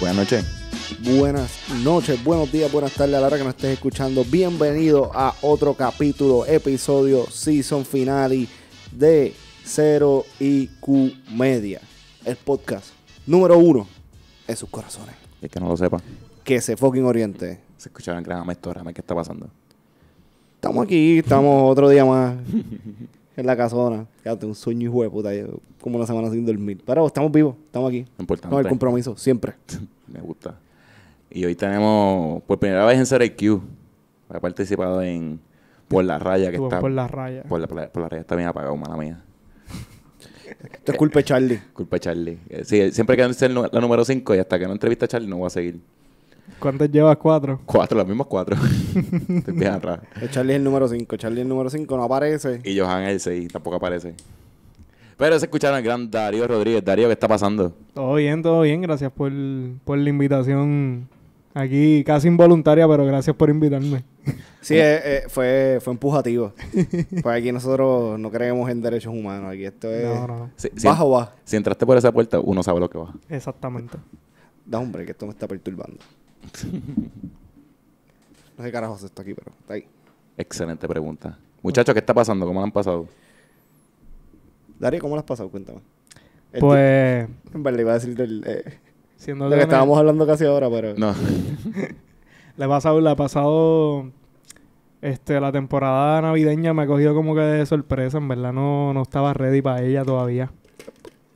Buenas noches. Buenas noches, buenos días, buenas tardes a la hora que nos estés escuchando. Bienvenido a otro capítulo, episodio, season finale de Cero Q Media. El podcast número uno en sus corazones. y que no lo sepa. Que se fucking oriente. Se escucharon Gran Amestorama, ¿qué está pasando? Estamos aquí, estamos otro día más. en la casona. Quédate un sueño y de Como una semana sin dormir. Pero estamos vivos, estamos aquí. No, el compromiso, siempre. Me gusta. Y hoy tenemos, por primera vez en CRQ, he participado en Por la Raya, que está. Por la Raya. Por la, Raya está bien apagado, mala mía. Esto Charlie. Culpa Charlie. Eh, sí, siempre que en la número 5 y hasta que no entrevista a Charlie no voy a seguir. ¿Cuántas llevas? ¿Cuatro? Cuatro, las mismas cuatro. Te atrás. Eh, Charlie es el número cinco, Charlie es el número cinco. no aparece. Y Johan es el seis. tampoco aparece. Pero se escucharon al gran Darío Rodríguez. Darío, ¿qué está pasando? Todo bien, todo bien. Gracias por, la invitación aquí, casi involuntaria, pero gracias por invitarme. Sí, eh, eh, fue, fue empujativo. pues aquí nosotros no creemos en derechos humanos. Aquí esto es no, no. si, Si entraste por esa puerta, uno sabe lo que va. Exactamente. Da hombre, que esto me está perturbando. no sé carajos esto aquí, pero está ahí. Excelente pregunta. Muchachos, ¿qué está pasando? ¿Cómo han pasado? Darío, ¿cómo las has pasado? Cuéntame. Este, pues. En verdad iba a decir eh, lo que estábamos hablando casi ahora, pero. No. le ha pasado, le ha pasado. Este, la temporada navideña me ha cogido como que de sorpresa, en verdad no, no estaba ready para ella todavía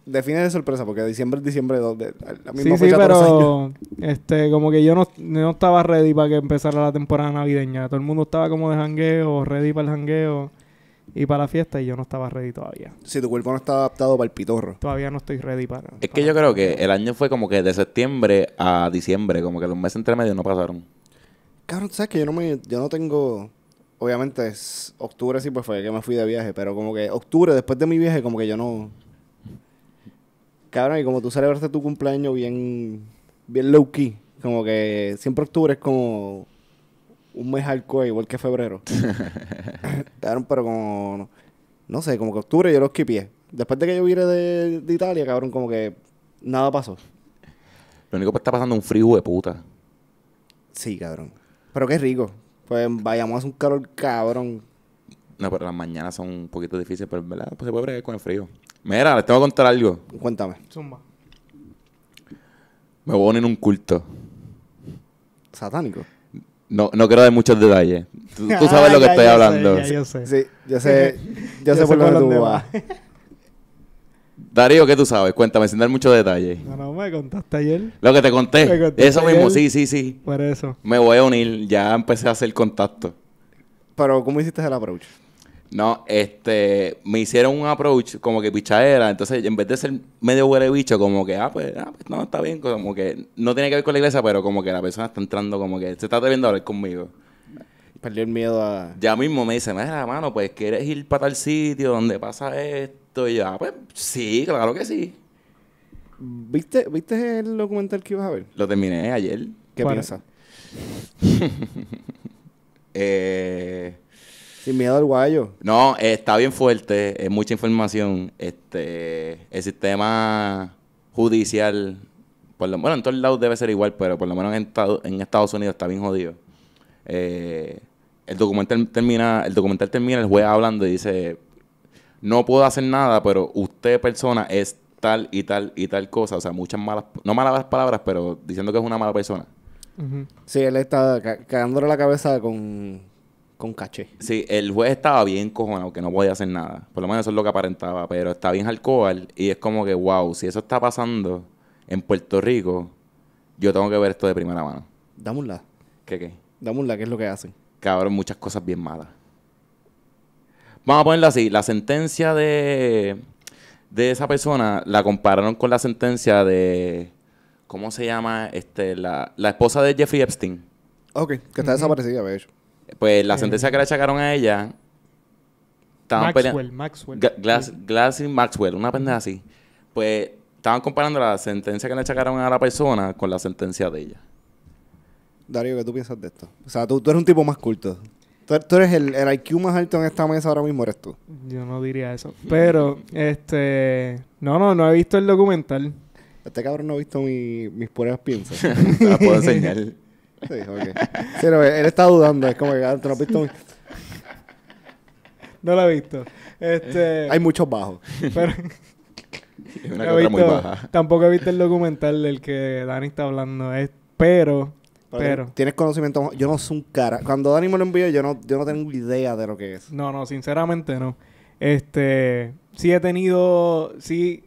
define de sorpresa, porque diciembre es diciembre 2, la misma sí, pero este, como que yo no, no, estaba ready para que empezara la temporada navideña. Todo el mundo estaba como de jangueo, ready para el jangueo y para la fiesta, y yo no estaba ready todavía. Si tu cuerpo no está adaptado para el pitorro. Todavía no estoy ready para. Es que yo creo que el año fue como que de septiembre a diciembre, como que los meses entre medio no pasaron. Cabrón, sabes que yo no me, yo no tengo obviamente es octubre sí pues fue que me fui de viaje, pero como que octubre después de mi viaje como que yo no Cabrón, y como tú celebraste tu cumpleaños bien, bien low key, como que siempre octubre es como un mes hardcore, igual que febrero. cabrón, pero como, no, sé, como que octubre yo lo esquipié. Después de que yo vine de, Italia, cabrón, como que nada pasó. Lo único que está pasando es un frío de puta. Sí, cabrón. Pero qué rico. Pues vayamos a un calor cabrón. No, pero las mañanas son un poquito difíciles, pero ¿verdad? Pues, se puede bregar con el frío. Mira, les tengo que contar algo. Cuéntame. Zumba. Me voy a poner un culto. ¿Satánico? No, no quiero dar muchos detalles. Tú, sabes lo que estoy hablando. Sé, yo sé. Sí, yo sé, yo, sé por lo que tú vas. Darío, ¿qué tú sabes? Cuéntame, sin dar muchos detalles. No, no, me contaste ayer. Lo que te conté. eso mismo, sí, sí, sí. Por eso. Me voy a unir, ya empecé a hacer contacto. Pero, ¿cómo hiciste el approach? No, este, me hicieron un approach como que pichadera, entonces en vez de ser medio huele bicho, como que, ah pues, ah, pues, no, está bien, como que no tiene que ver con la iglesia, pero como que la persona está entrando, como que se está debiendo hablar conmigo. Perdió el miedo a... Ya mismo me dice, mira, mano, pues, ¿quieres ir para tal sitio donde pasa esto? Y yo, ah, pues, sí, claro que sí. ¿Viste, ¿Viste el documental que ibas a ver? Lo terminé ayer. ¿Qué piensas? eh... Sin miedo al guayo. No, está bien fuerte, es mucha información. Este, el sistema judicial, por lo, bueno, en todos lados debe ser igual, pero por lo menos en, Estados Unidos está bien jodido. Eh, el documental termina, el documental termina, el juez hablando y dice, no puedo hacer nada, pero usted persona es tal y tal y tal cosa. O sea, muchas malas, no malas palabras, pero diciendo que es una mala persona. Sí, él está cagándole la cabeza con, con caché. Sí, el juez estaba bien cojonado, que no podía hacer nada. Por lo menos eso es lo que aparentaba, pero está bien alcohol y es como que, wow, si eso está pasando en Puerto Rico, yo tengo que ver esto de primera mano. Dámosla. ¿Qué qué? Dámosla. ¿qué es lo que hacen? Cabrón, muchas cosas bien malas. Vamos a ponerlo así, la sentencia de, de esa persona la compararon con la sentencia de, ¿cómo se llama? Este, la, la esposa de Jeffrey Epstein. Ok, que está desaparecida, de hecho. Pues la eh, sentencia que le echaron a ella. estaba Maxwell, Maxwell. Glass, y Maxwell, una pendeja así. Pues estaban comparando la sentencia que le echaron a la persona con la sentencia de ella. Darío, ¿qué tú piensas de esto? O sea, tú, eres un tipo más culto. Tú, eres el, el, IQ más alto en esta mesa ahora mismo, eres tú. Yo no diría eso. Pero, este. No, no, no he visto el documental. Este cabrón no ha visto mis pruebas piensas. las puedo enseñar. Sí, él está dudando, es como que ah, no has visto No lo he visto. Este, Hay muchos bajos. Tampoco he visto el documental del que Dani está hablando. pero, Pero- Tienes conocimiento. Yo no soy un cara. Cuando Dani me lo envió, yo no, yo no tengo idea de lo que es. No, no, sinceramente no. Este, sí he tenido, sí,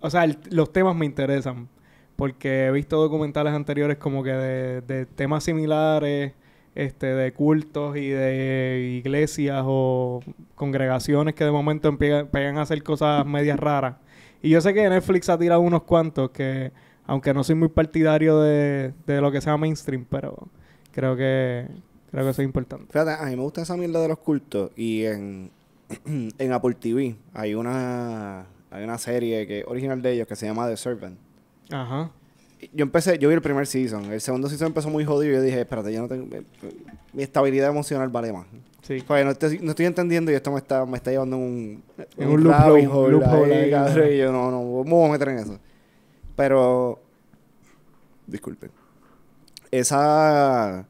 o sea, los temas me interesan, porque he visto documentales anteriores como que de, temas similares, este, de cultos y de iglesias o congregaciones que de momento empiezan a hacer cosas medias raras. Y yo sé que Netflix ha tirado unos cuantos que, aunque no soy muy partidario de, lo que sea mainstream, pero creo que creo que eso es importante. a mí me gusta esa mierda de los cultos y en, en Apple TV hay una una serie que original de ellos que se llama The Servant Ajá. Yo empecé, yo vi el primer season. El segundo season empezó muy jodido y yo dije, espérate, yo no tengo. Eh, mi estabilidad emocional vale más. Sí. Oye, pues no, estoy, no, estoy, entendiendo y esto me está, llevando en un, en un, un loop un loophole y yo no, no, me voy a meter en eso. Pero. Disculpen. Esa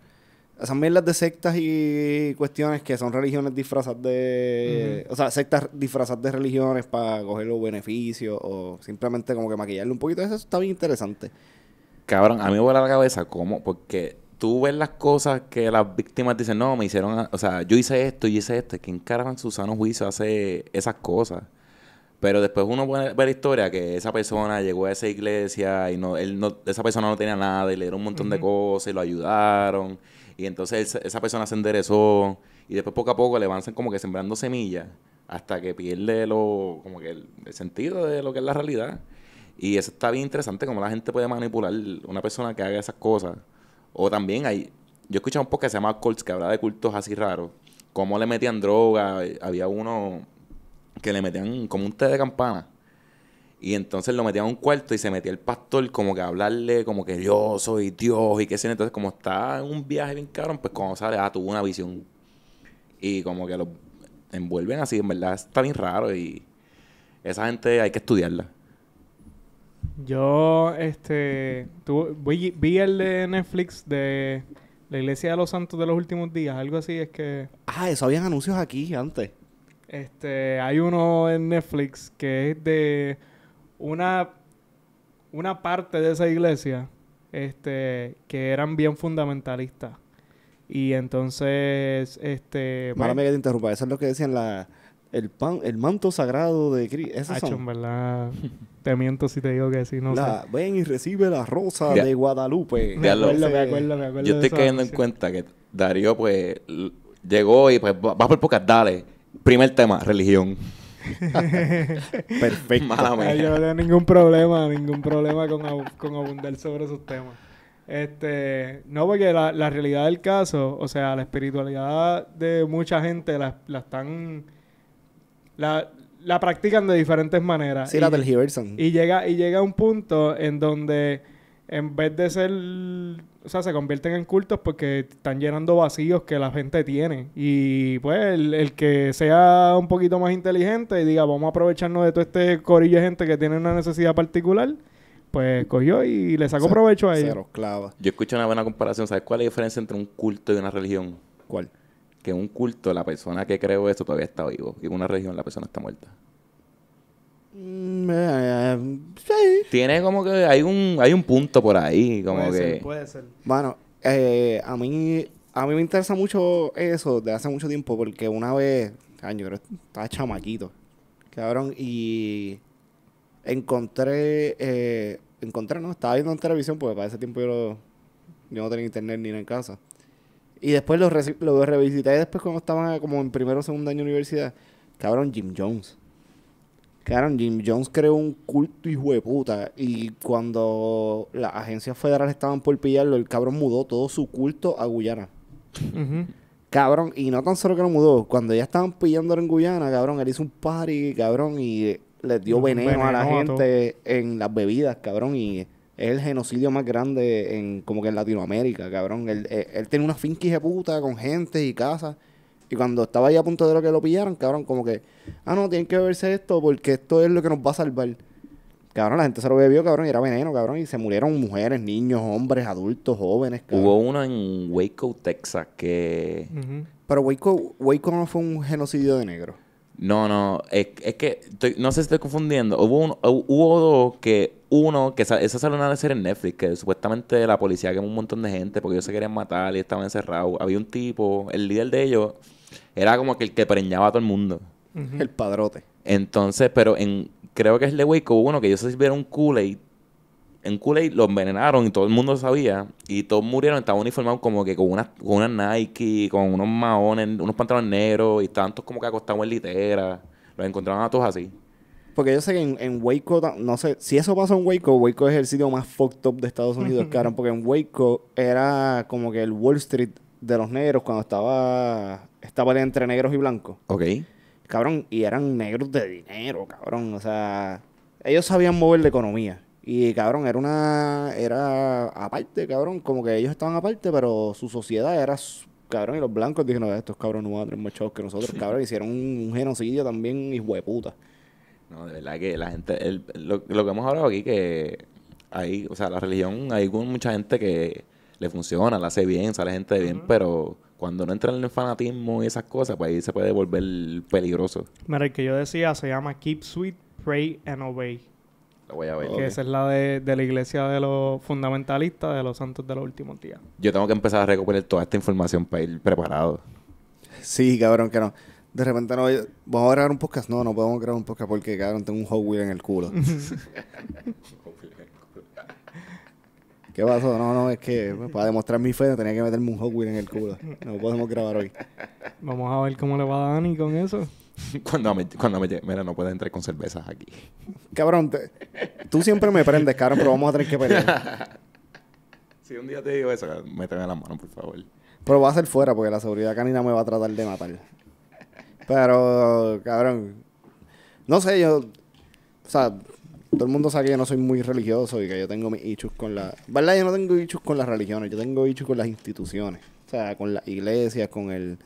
esas mierdas de sectas y cuestiones que son religiones disfrazadas de. O sea, sectas disfrazadas de religiones para coger los beneficios o simplemente como que maquillarle un poquito. Eso está bien interesante. Cabrón, a mí me vuela la cabeza cómo. Porque tú ves las cosas que las víctimas dicen, no, me hicieron. O sea, yo hice esto, y hice esto. ¿Quién carajo en su sano juicio hace esas cosas? Pero después uno puede ver la historia que esa persona llegó a esa iglesia y no, él no, esa persona no tenía nada y le dieron un montón de cosas y lo ayudaron. Y entonces esa persona se enderezó y después poco a poco le van como que sembrando semillas hasta que pierde lo, como que el, sentido de lo que es la realidad. Y eso está bien interesante, como la gente puede manipular una persona que haga esas cosas. O también hay, yo escuchado un poco que se llama Colts, que habla de cultos así raros, cómo le metían droga, eh, había uno que le metían como un té de campana y entonces lo metía a un cuarto y se metía el pastor como que a hablarle como que yo soy Dios y qué sé. Entonces como está en un viaje bien cabrón, pues cuando sale, ah, tuvo una visión. Y como que lo envuelven así, en verdad está bien raro y esa gente hay que estudiarla. Yo, este, vi, vi, el de Netflix de la Iglesia de los Santos de los Últimos Días, algo así, es que... Ah, eso habían anuncios aquí antes. Este, hay uno en Netflix que es de una, una parte de esa iglesia este, que eran bien fundamentalistas. Y entonces, este... Pues, que te interrumpa, eso es lo que decían la... El, pan, el manto sagrado de Cristo. verdad. te miento si te digo que sí, no Ven y recibe la rosa de Guadalupe. Yo estoy cayendo en cuenta que Darío, pues, llegó y pues va, va por pocas, dale. Primer tema, religión. Perfecto. Yo no tengo ningún problema, ningún problema con, abundar sobre esos temas. Este, no, porque la, realidad del caso, o sea, la espiritualidad de mucha gente la, están. La, practican de diferentes maneras. Sí, la del Hiverson. Y llega, y llega un punto en donde, en vez de ser o sea, se convierten en cultos porque están llenando vacíos que la gente tiene. Y pues el, que sea un poquito más inteligente y diga, vamos a aprovecharnos de todo este corillo de gente que tiene una necesidad particular, pues cogió y le sacó provecho a ellos. clava. Yo escucho una buena comparación. ¿Sabes cuál es la diferencia entre un culto y una religión? ¿Cuál? Que un culto, la persona que creó eso todavía está vivo. Y en una religión, la persona está muerta. Mm, eh, eh, Tiene como que hay un hay un punto por ahí, como que. Bueno, eh, a mí a mí me interesa mucho eso de hace mucho tiempo porque una vez, año creo, estaba chamaquito, cabrón y encontré eh, encontré no estaba viendo en televisión porque para ese tiempo yo, no tenía internet ni en casa y después lo, lo revisité después cuando estaba como en primero o segundo año de universidad cabrón Jim Jones Claro, Jim Jones creó un culto hijo de puta. Y cuando las agencias federales estaban por pillarlo, el cabrón mudó todo su culto a Guyana. Cabrón, y no tan solo que lo mudó, cuando ya estaban pillándolo en Guyana, cabrón, él hizo un party, cabrón, y le dio veneno, a la gente en las bebidas, cabrón, y es el genocidio más grande en como que en Latinoamérica, cabrón. Él, eh, él, tiene una finca de puta con gente y casas. Y cuando estaba ahí a punto de lo que lo pillaron, cabrón, como que, ah, no, tienen que verse esto porque esto es lo que nos va a salvar. Cabrón, la gente se lo bebió, cabrón, y era veneno, cabrón, y se murieron mujeres, niños, hombres, adultos, jóvenes, Hubo uno en Waco, Texas, que... Pero Waco, Waco no fue un genocidio de negros. No, no, es, es que no sé si estoy confundiendo. Hubo, hubo dos que, uno, que esa salió una serie en Netflix, que supuestamente la policía quemó un montón de gente porque ellos se querían matar y estaban encerrados. Había un tipo, el líder de ellos era como que el que preñaba a todo el mundo. El padrote. Entonces, pero en creo que es Waco uno que ellos se sirvieron Kool-Aid. En Kool-Aid lo envenenaron y todo el mundo lo sabía. Y todos murieron, estaban uniformados como que con unas una Nike, con unos maones, unos pantalones negros. Y tantos como que acostados en litera. Los encontraban a todos así. Porque yo sé que en, en, Waco, no sé, si eso pasó en Waco, Waco es el sitio más fucked up de Estados Unidos, claro Porque en Waco era como que el Wall Street de los negros cuando estaba estaba entre negros y blancos. Ok. Cabrón, y eran negros de dinero, cabrón. O sea, ellos sabían mover la economía. Y cabrón, era una. Era aparte, cabrón. Como que ellos estaban aparte, pero su sociedad era. Cabrón, y los blancos dijeron: Estos cabrones no van a que nosotros, cabrón. Hicieron un, genocidio también, hijo de puta. No, de verdad que la gente. lo, que hemos hablado aquí, que. Hay, o sea, la religión, hay mucha gente que le funciona, la hace bien, sale gente bien, pero cuando no entran en el fanatismo y esas cosas, pues ahí se puede volver peligroso. Mira, el que yo decía se llama Keep Sweet, Pray and Obey. Lo voy a ver. Porque esa es la de, la iglesia de los fundamentalistas, de los santos de los últimos días. Yo tengo que empezar a recopilar toda esta información para ir preparado. Sí, cabrón, que no. De repente no, vamos a grabar un podcast. No, no podemos grabar un podcast porque, cabrón, tengo un Hot en el culo. ¿Qué pasó? No, no, es que para demostrar mi fe tenía que meterme un Hogwarts en el culo. No podemos grabar hoy. Vamos a ver cómo le va a Dani con eso. cuando me, cuando me, mira, no puedes entrar con cervezas aquí. Cabrón, tú siempre me prendes, cabrón, pero vamos a tener que pelear. si un día te digo eso, méteme la mano por favor. Pero va a ser fuera porque la seguridad canina me va a tratar de matar. Pero, cabrón, no sé, yo, o sea, todo el mundo sabe que yo no soy muy religioso y que yo tengo mis con la... ¿Verdad? Yo no tengo hechos con las religiones, yo tengo hechos con las instituciones. O sea, con las iglesias, con el...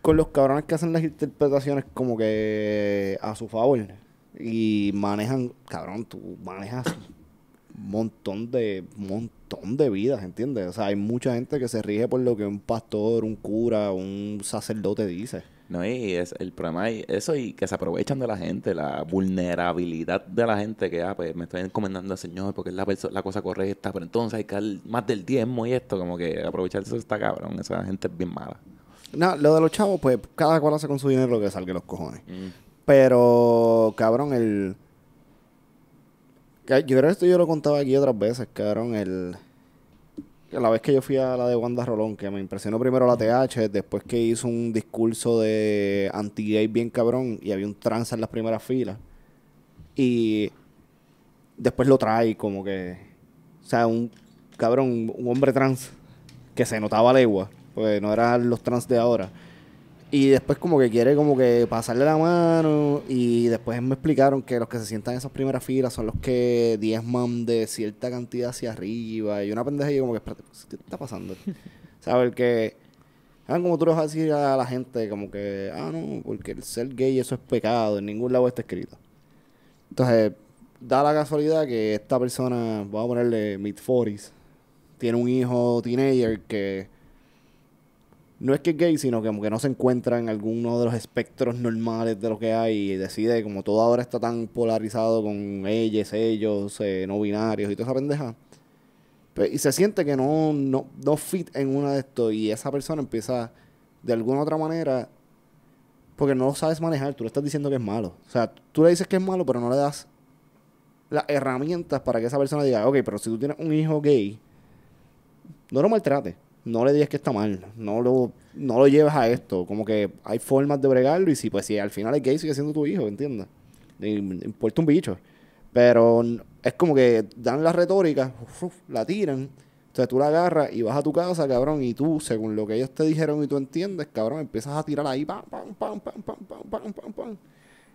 Con los cabrones que hacen las interpretaciones como que a su favor. Y manejan, cabrón, tú manejas un montón de, montón de vidas, ¿entiendes? O sea, hay mucha gente que se rige por lo que un pastor, un cura, un sacerdote dice. No, y es el problema es eso y que se aprovechan de la gente, la vulnerabilidad de la gente que, ah, pues me estoy encomendando al Señor porque es la, la cosa correcta, pero entonces hay que dar más del diezmo y esto, como que aprovecharse está cabrón, esa gente es bien mala. No, lo de los chavos, pues cada cual hace con su dinero lo que salga los cojones. Mm. Pero, cabrón, el... Yo creo que esto yo lo contaba aquí otras veces, cabrón, el la vez que yo fui a la de Wanda Rolón, que me impresionó primero la TH, después que hizo un discurso de anti-gay bien cabrón y había un trans en las primeras filas. Y después lo trae como que, o sea, un cabrón, un hombre trans que se notaba legua, pues no eran los trans de ahora y después como que quiere como que pasarle la mano y después me explicaron que los que se sientan en esas primeras filas son los que diezman de cierta cantidad hacia arriba y una pendeja y como que, espérate, ¿qué está pasando? ¿Sabes? que... ¿Sabes ah, como tú le vas a decir a la gente como que, ah, no, porque el ser gay eso es pecado, en ningún lado está escrito. Entonces, da la casualidad que esta persona, vamos a ponerle mid 40 tiene un hijo teenager que no es que es gay, sino que como que no se encuentra en alguno de los espectros normales de lo que hay y decide, como todo ahora está tan polarizado con ellos, ellos, eh, no binarios y toda esa pendeja, pues, y se siente que no, no, fit en una de esto y esa persona empieza de alguna u otra manera, porque no lo sabes manejar, tú le estás diciendo que es malo. O sea, tú le dices que es malo, pero no le das las herramientas para que esa persona diga, ok, pero si tú tienes un hijo gay, no lo maltrates no le digas que está mal, no lo, no lo lleves a esto, como que hay formas de bregarlo y si pues si al final es gay sigue siendo tu hijo, ¿entiendes? Importa un bicho. Pero es como que dan la retórica, la tiran, entonces tú la agarras y vas a tu casa, cabrón, y tú, según lo que ellos te dijeron y tú entiendes, cabrón, empiezas a tirar ahí, pam, pam, pam, pam, pam, pam, pam, pam, pam.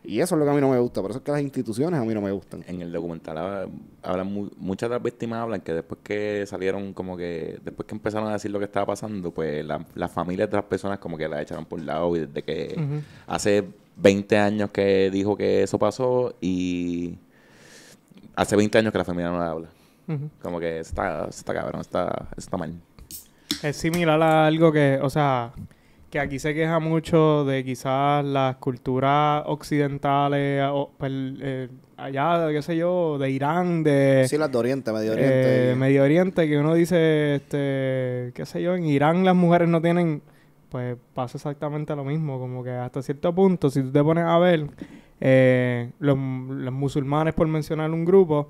Y eso es lo que a mí no me gusta. Por eso es que las instituciones a mí no me gustan. En el documental hablan muchas de las víctimas hablan que después que salieron, como que después que empezaron a decir lo que estaba pasando, pues la, las familias de las personas como que la echaron por lado. Y desde que hace 20 años que dijo que eso pasó y hace 20 años que la familia no la habla. Como que está, está cabrón, está, está mal. Es similar a algo que, o sea, que aquí se queja mucho de quizás las culturas occidentales, eh, o, eh, allá, qué sé yo, de Irán, de... Sí, las de Oriente, Medio eh, Oriente. Medio Oriente, que uno dice, este, qué sé yo, en Irán las mujeres no tienen... Pues pasa exactamente lo mismo, como que hasta cierto punto, si tú te pones a ver, los, los musulmanes, por mencionar un grupo,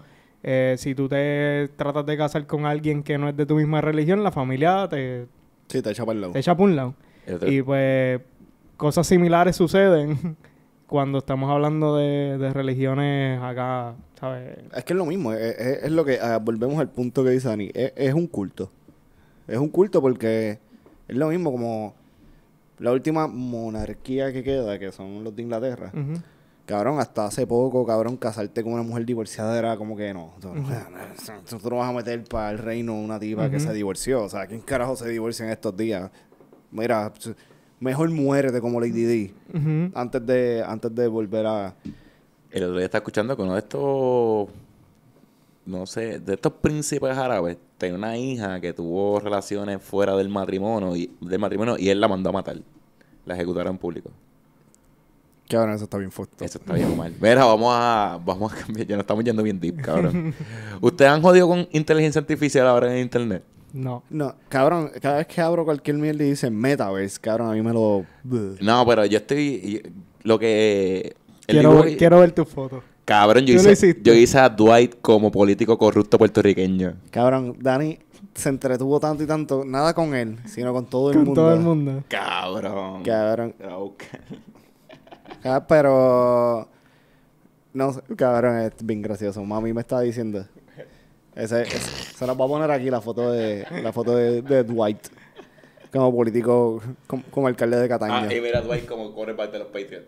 si tú te tratas de casar con alguien que no es de tu misma religión, la familia te... Sí, te echa para un lado. Te echa por un lado. Este y pues cosas similares suceden cuando estamos hablando de, de religiones acá, ¿sabes? Es que es lo mismo, e, e, es, lo que, ah, volvemos al punto que dice Dani, e, es, un culto. Es un culto porque es lo mismo como la última monarquía que queda, que son los de Inglaterra. Cabrón, hasta hace poco, cabrón, casarte con una mujer divorciada era como que no. Tú, no vas a meter para el reino una diva que se divorció. O sea, ¿quién carajo se divorcia en estos días? mira, pues, mejor muérete como Lady D antes, de, antes de volver a... El otro día está escuchando que uno de estos, no sé, de estos príncipes árabes tenía una hija que tuvo relaciones fuera del matrimonio y, del matrimonio, y él la mandó a matar. La ejecutaron en público. Que ahora eso está bien fuerte. Eso está bien mal. Mira, vamos a, vamos a cambiar. Ya nos estamos yendo bien deep, cabrón. ¿Ustedes han jodido con inteligencia artificial ahora en internet? No. No, cabrón, cada vez que abro cualquier mierda y dice Metaverse, cabrón, a mí me lo... No, pero yo estoy... lo que... Quiero, ver- quiero tus fotos. Cabrón, yo hice, yo hice a Dwight como político corrupto puertorriqueño. Cabrón, Dani se entretuvo tanto y tanto, nada con él, sino con todo el mundo. Con todo el mundo. Cabrón. Cabrón, ah, pero... No, cabrón, es bien gracioso. Mami me está diciendo ese, se nos va a poner aquí la foto de, la foto de, Dwight como político, como, alcalde de Catania Ah, y mira a Dwight como corre parte de los Patriots.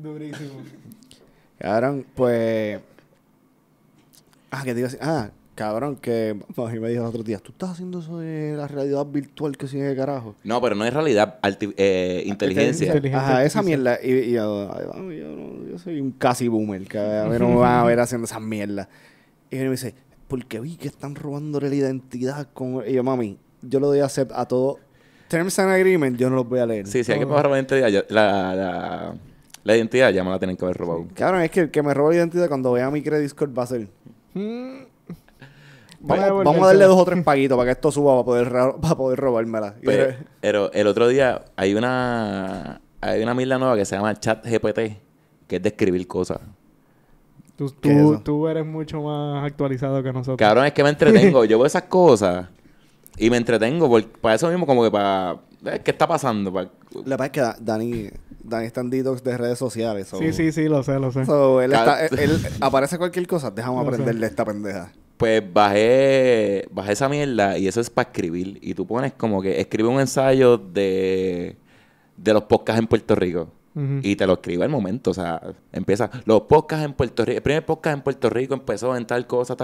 Durísimo. Cabrón, pues. Ah, que digo así. Ah, cabrón, que. me dijo el otro día ¿tú estás haciendo eso de la realidad virtual que sigue de carajo? No, pero no es realidad, eh, inteligencia. esa mierda. Y, yo, yo, soy un casi boomer, que a ver no me van a ver haciendo esa mierda y él me dice, porque vi que están robándole la identidad con... Y yo, mami, yo lo doy hacer a todo. Terms and Agreement, yo no los voy a leer. Sí, sí, hay que oh. robar la identidad. La, la, identidad ya me la tienen que haber robado. Claro, es que el que me roba la identidad cuando vea mi credit score va a ser... Hmm. Vamos, a darle dos o tres paguitos para que esto suba para poder, para poder robármela. Pero, el otro día hay una hay una mila nueva que se llama ChatGPT, que es describir cosas. Tú, tú, tú, eres mucho más actualizado que nosotros. Cabrón, es que me entretengo. Yo veo esas cosas y me entretengo por, para eso mismo, como que para. ¿Qué está pasando? La verdad es que Dani, Dani está en detox de redes sociales. Sí, sí, sí, lo sé, lo sé. él, aparece cualquier cosa, déjame aprenderle esta pendeja. Pues bajé, bajé esa mierda y eso es para escribir. Y tú pones como que escribe un ensayo de, de los podcasts en Puerto Rico. Y te lo escribo al momento. O sea, empieza. Los podcasts en Puerto Rico. El primer podcast en Puerto Rico empezó en tal cosa,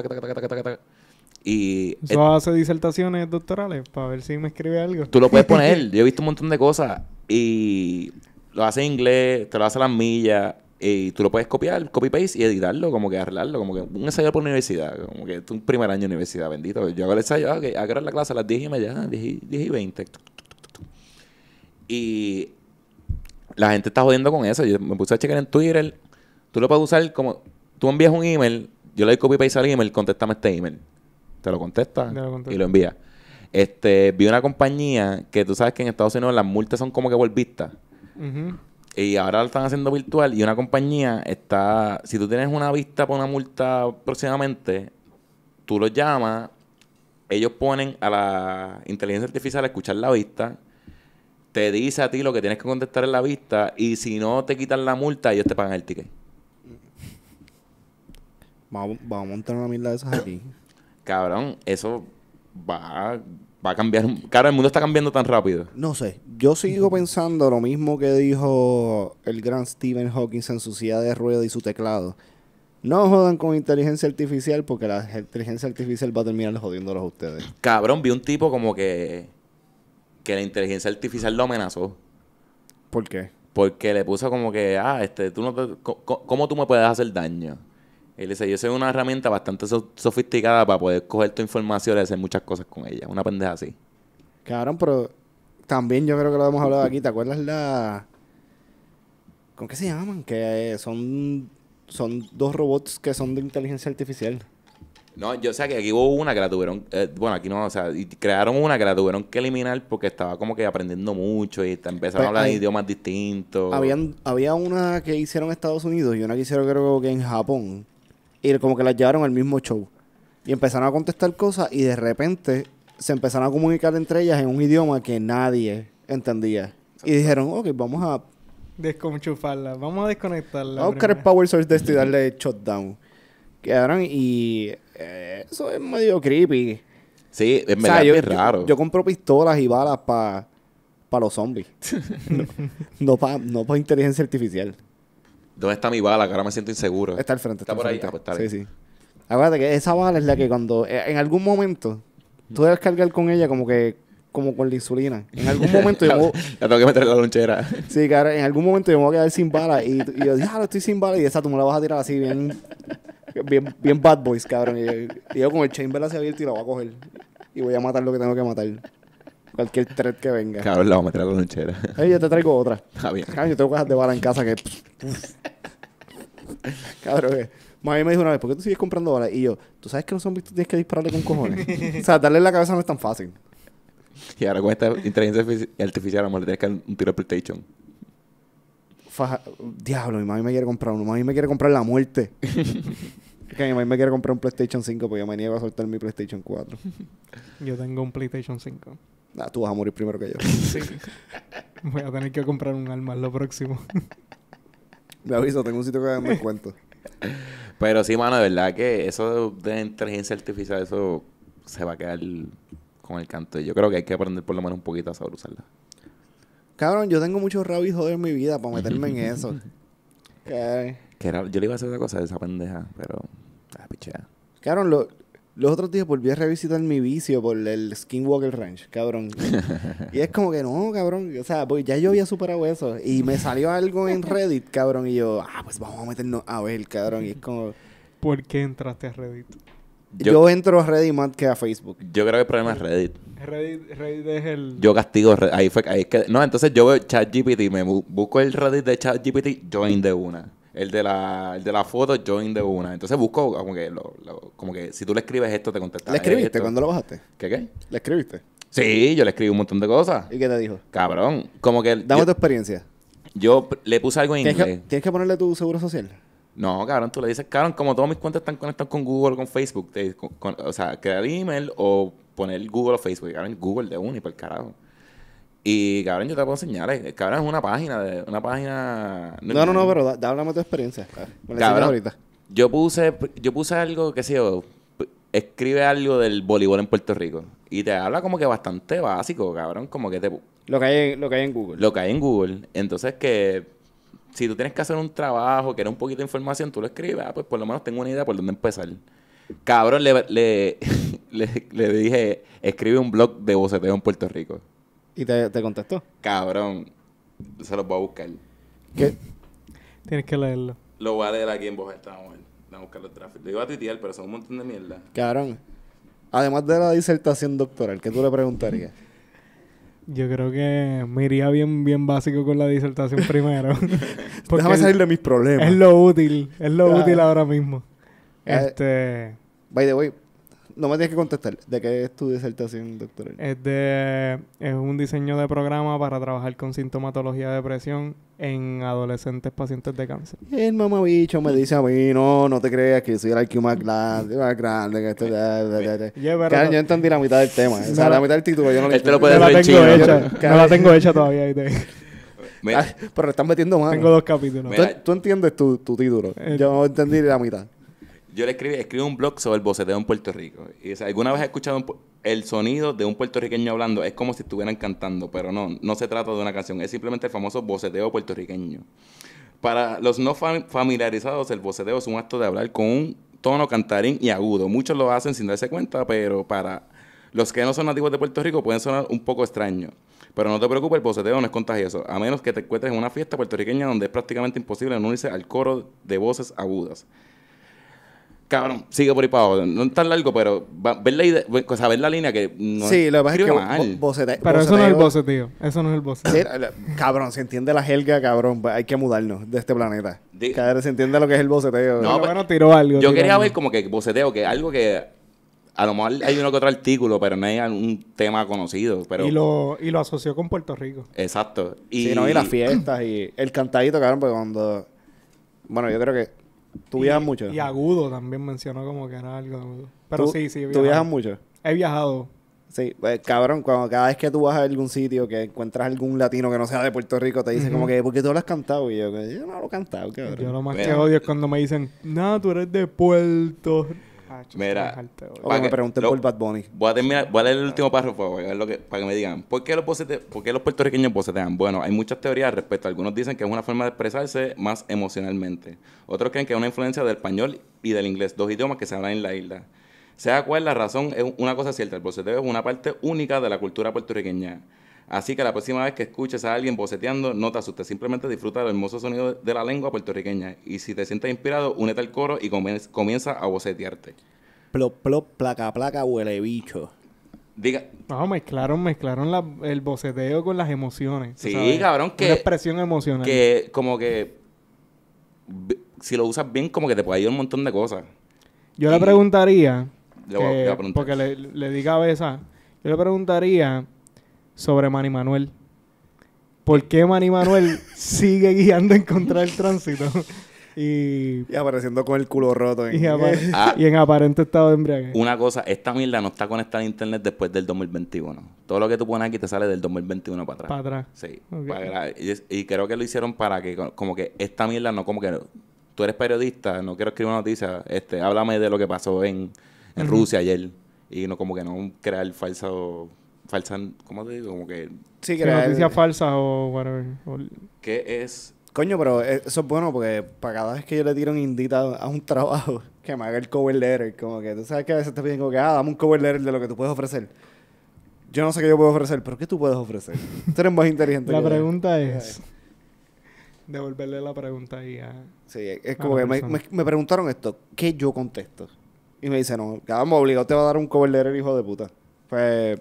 Y. Eso hace disertaciones doctorales para ver si me escribe algo. Tú lo puedes poner. Yo he visto un montón de cosas. Y lo hace en inglés, te lo hace a las millas. Y tú lo puedes copiar, copy-paste y editarlo, como que arreglarlo, como que un ensayo por universidad, como que es un primer año de universidad, bendito. Yo hago el ensayo, ah, la clase a las 10 y media, 10 ah, y 20. Y la gente está jodiendo con eso. Yo me puse a checar en Twitter. Tú lo puedes usar como. Tú envías un email, yo le doy copy paste al email, contéstame este email. Te lo contesta y lo envía. Este, vi una compañía que tú sabes que en Estados Unidos las multas son como que volvistas. Y ahora lo están haciendo virtual. Y una compañía está. Si tú tienes una vista para una multa próximamente, tú lo llamas. Ellos ponen a la inteligencia artificial a escuchar la vista te dice a ti lo que tienes que contestar en la vista y si no te quitan la multa, ellos te pagan el ticket. Vamos, a montar una mierda de esas aquí. Cabrón, eso va, a cambiar. Cara, el mundo está cambiando tan rápido. No sé. Yo sigo pensando lo mismo que dijo el gran Stephen Hawking en su ciudad de rueda y su teclado. No jodan con inteligencia artificial porque la inteligencia artificial va a terminar jodiéndolos a ustedes. Cabrón, vi un tipo como que que la inteligencia artificial lo amenazó. ¿Por qué? Porque le puso como que, ah, este, tú no ¿cómo tú me puedes hacer daño? Y le dice, yo soy una herramienta bastante sofisticada para poder coger tu información y hacer muchas cosas con ella. Una pendeja así. Cabrón, pero también yo creo que lo hemos hablado aquí. ¿Te acuerdas la... ¿Con qué se llaman? Que eh, son, son dos robots que son de inteligencia artificial. No, yo sé que aquí hubo una que la tuvieron, eh, bueno, aquí no, o sea, crearon una que la tuvieron que eliminar porque estaba como que aprendiendo mucho y empezaron pues a hablar idiomas distintos. Habían, había una que hicieron en Estados Unidos y una que hicieron creo que en Japón y como que las llevaron al mismo show y empezaron a contestar cosas y de repente se empezaron a comunicar entre ellas en un idioma que nadie entendía. Y dijeron, ok, vamos a... Desconchufarla, vamos a desconectarla. Vamos a buscar el power source de esto y darle shutdown. Quedaron y eh, eso es medio creepy. Sí, es medio raro. Yo, compro pistolas y balas para los zombies. no, para inteligencia artificial. ¿Dónde está mi bala? Que ahora me siento inseguro. Está al frente. Está, por ahí. Ah, pues está sí, sí. Acuérdate que esa bala es la que cuando... Eh, en algún momento, tú debes cargar con ella como que... Como con la insulina. En algún momento yo... la tengo que meter en la lonchera. Sí, claro. En algún momento yo me voy a quedar sin bala. Y, yo, ya, estoy sin bala. Y esa tú me la vas a tirar así bien... Bien, bien bad boys, cabrón. Y yo, con el chamber hacia abierto y la voy a coger. Y voy a matar lo que tengo que matar. Cualquier threat que venga. Cabrón, la voy a meter a la lonchera. Ey, yo te traigo otra. Cabrón, yo tengo cajas de bala en casa que... cabrón, que. Eh. Mami me dijo una vez, ¿por qué tú sigues comprando balas? Y yo, ¿tú sabes que los zombies tú tienes que dispararle con cojones? o sea, darle en la cabeza no es tan fácil. Y ahora con esta inteligencia artificial, a lo mejor que un tiro a PlayStation diablo, mi mami me quiere comprar uno, mi mami me quiere comprar la muerte. que mi mami me quiere comprar un PlayStation 5, porque yo me niego a soltar mi PlayStation 4. Yo tengo un PlayStation 5. Ah, tú vas a morir primero que yo. sí. Voy a tener que comprar un alma lo próximo. me aviso, tengo un sitio que me cuento. Pero sí, mano, de verdad que eso de inteligencia artificial, eso se va a quedar con el canto. Yo creo que hay que aprender por lo menos un poquito a saber usarla. Cabrón, yo tengo muchos rabis joder en mi vida para meterme en eso. yo le iba a hacer una cosa de esa pendeja, pero. Ah, Cabrón, los otros días volví a revisitar mi vicio por el Skinwalker Ranch, cabrón. y es como que no, cabrón. O sea, pues ya yo había superado eso. Y me salió algo en Reddit, cabrón. Y yo, ah, pues vamos a meternos a ver, cabrón. Y es como. ¿Por qué entraste a Reddit? Yo, entro a Reddit más que a Facebook. Yo creo que el problema es Reddit. Reddit, Reddit es el. Yo castigo. Reddit. Ahí fue. Ahí es que, no, entonces yo veo ChatGPT, me busco el Reddit de ChatGPT, join de una. El de la, el de la foto, join de una. Entonces busco como que, como que si tú le escribes esto, te contesta. ¿Le escribiste? cuando lo bajaste? ¿Qué qué? ¿Le escribiste? Sí, yo le escribí un montón de cosas. ¿Y qué te dijo? Cabrón. Como que. Dame tu experiencia. Yo le puse algo en inglés. ¿Tienes que ponerle tu seguro social? No, cabrón, tú le dices, cabrón, como todos mis cuentas están conectadas con Google o con Facebook, o sea, crear email o poner Google o Facebook, cabrón, Google de uni, y por el carajo. Y cabrón, yo te puedo enseñar, eh, cabrón, es una página, de, una página... No, no, no, pero da, tu experiencia. cabrón, ahorita. Yo puse, yo puse algo, qué sé yo, escribe algo del voleibol en Puerto Rico. Y te habla como que bastante básico, cabrón, como que te... Lo que hay, lo que hay en Google. Lo que hay en Google. Entonces que si tú tienes que hacer un trabajo que era un poquito de información, tú lo escribes, ah, pues por lo menos tengo una idea por dónde empezar. Cabrón, le, le, dije, escribe un blog de boceteo en Puerto Rico. ¿Y te, contestó? Cabrón, se los voy a buscar. ¿Qué? Tienes que leerlo. Lo voy a leer aquí en voz vamos a buscar Lo iba a titear, pero son un montón de mierda. Cabrón. Además de la disertación doctoral, ¿qué tú le preguntarías? Yo creo que me iría bien, bien básico con la disertación primero. Déjame salir de mis problemas. Es lo útil, es lo útil ahora mismo. Eh, este. By the way, no me tienes que contestar. ¿De qué es tu disertación doctor? Es de... Es un diseño de programa para trabajar con sintomatología de depresión en adolescentes pacientes de cáncer. El mamabicho me dice a mí, no, no te creas que soy el IQ más grande, más grande que esto. yo entendí la mitad del tema. O sea, la mitad del título yo no lo, este la tengo hecha. No la tengo hecha todavía. Ah, pero le están metiendo más. Tengo dos capítulos. ¿Tú, entiendes tu, título. Eh, yo entendí la mitad yo le escribí, escribí un blog sobre el boceteo en Puerto Rico. Y dice, ¿alguna vez he escuchado el sonido de un puertorriqueño hablando? Es como si estuvieran cantando, pero no, no se trata de una canción, es simplemente el famoso boceteo puertorriqueño. Para los no familiarizados, el boceteo es un acto de hablar con un tono cantarín y agudo. Muchos lo hacen sin darse cuenta, pero para los que no son nativos de Puerto Rico pueden sonar un poco extraño. Pero no te preocupes, el boceteo no es contagioso, a menos que te encuentres en una fiesta puertorriqueña donde es prácticamente imposible unirse al coro de voces agudas cabrón, sigue por ahí para No es tan largo, pero ver, la idea, o sea, ver la línea que Sí, lo que pasa es que bo, Pero eso no es el tío Eso no es el boceteo. cabrón, se entiende la jerga, cabrón. Pues, hay que mudarnos de este planeta. Cada se entiende lo que es el boceteo. No, pues, bueno, tiró algo. Yo quería ver como que boceteo, que algo que a lo mejor hay uno que otro artículo, pero no hay un tema conocido. Pero... Y, lo, y lo asoció con Puerto Rico. Exacto. Y... no, y las fiestas y el cantadito, cabrón, porque cuando... Bueno, yo creo que ¿Tú viajas mucho? Y agudo también mencionó como que era algo Pero sí, sí. ¿Tú viajas mucho? He viajado. Sí, pues, cabrón, cuando cada vez que tú vas a algún sitio que encuentras algún latino que no sea de Puerto Rico, te dicen como que, ¿por qué tú lo has cantado? Y yo, yo no lo he cantado, cabrón. Yo lo más que odio es cuando me dicen, no, tú eres de Puerto Rico. Mira, o que me pregunten por Bad Bunny. Voy a leer el último párrafo para, que, me digan, ¿por qué, los ¿por qué los puertorriqueños bocetean? Bueno, hay muchas teorías al respecto. Algunos dicen que es una forma de expresarse más emocionalmente. Otros creen que es una influencia del español y del inglés, dos idiomas que se hablan en la isla. Sea cual la razón, es una cosa cierta, el boceteo es una parte única de la cultura puertorriqueña. Así que la próxima vez que escuches a alguien boceteando, no te simplemente disfruta del hermoso sonido de la lengua puertorriqueña. Y si te sientes inspirado, únete al coro y comienza a bocetearte. Plop, plop, placa, placa, huele bicho. Diga. No, mezclaron, mezclaron el boceteo con las emociones. Sí, cabrón, que. Una expresión emocional. Que, como que. Si lo usas bien, como que te puede ayudar un montón de cosas. Yo le preguntaría. porque le diga a preguntar. Porque le di cabeza. Yo le preguntaría sobre Manny Manuel. ¿Por qué Manny Manuel sigue guiando en contra del tránsito? Y, apareciendo con el culo roto. Ah. Y, en aparente estado de embriaguez. Una cosa, esta mierda no está conectada a internet después del 2021. Todo lo que tú pones aquí te sale del 2021 para atrás. Para atrás. Sí. y, creo que lo hicieron para que, como que esta mierda no, como que tú eres periodista, no quiero escribir una noticia, este, háblame de lo que pasó en, en Rusia ayer. Y no, como que no crear falso Falsan... ¿cómo te digo? Como que... Sí, que noticias falsas o whatever. ¿Qué es? Coño, pero eh, eso es bueno porque para cada vez que yo le tiro un indita a un trabajo, que me haga el cover letter, como que tú sabes que a veces te piden como que, ah, dame un cover letter de lo que tú puedes ofrecer. Yo no sé qué yo puedo ofrecer, pero ¿qué tú puedes ofrecer? tú eres más inteligente. La pregunta es... Devolverle la pregunta ahí a... Sí, es como que me, preguntaron esto, ¿qué yo contesto? Y me dice, no, cada obligado te va a dar un cover letter, hijo de puta. Pues...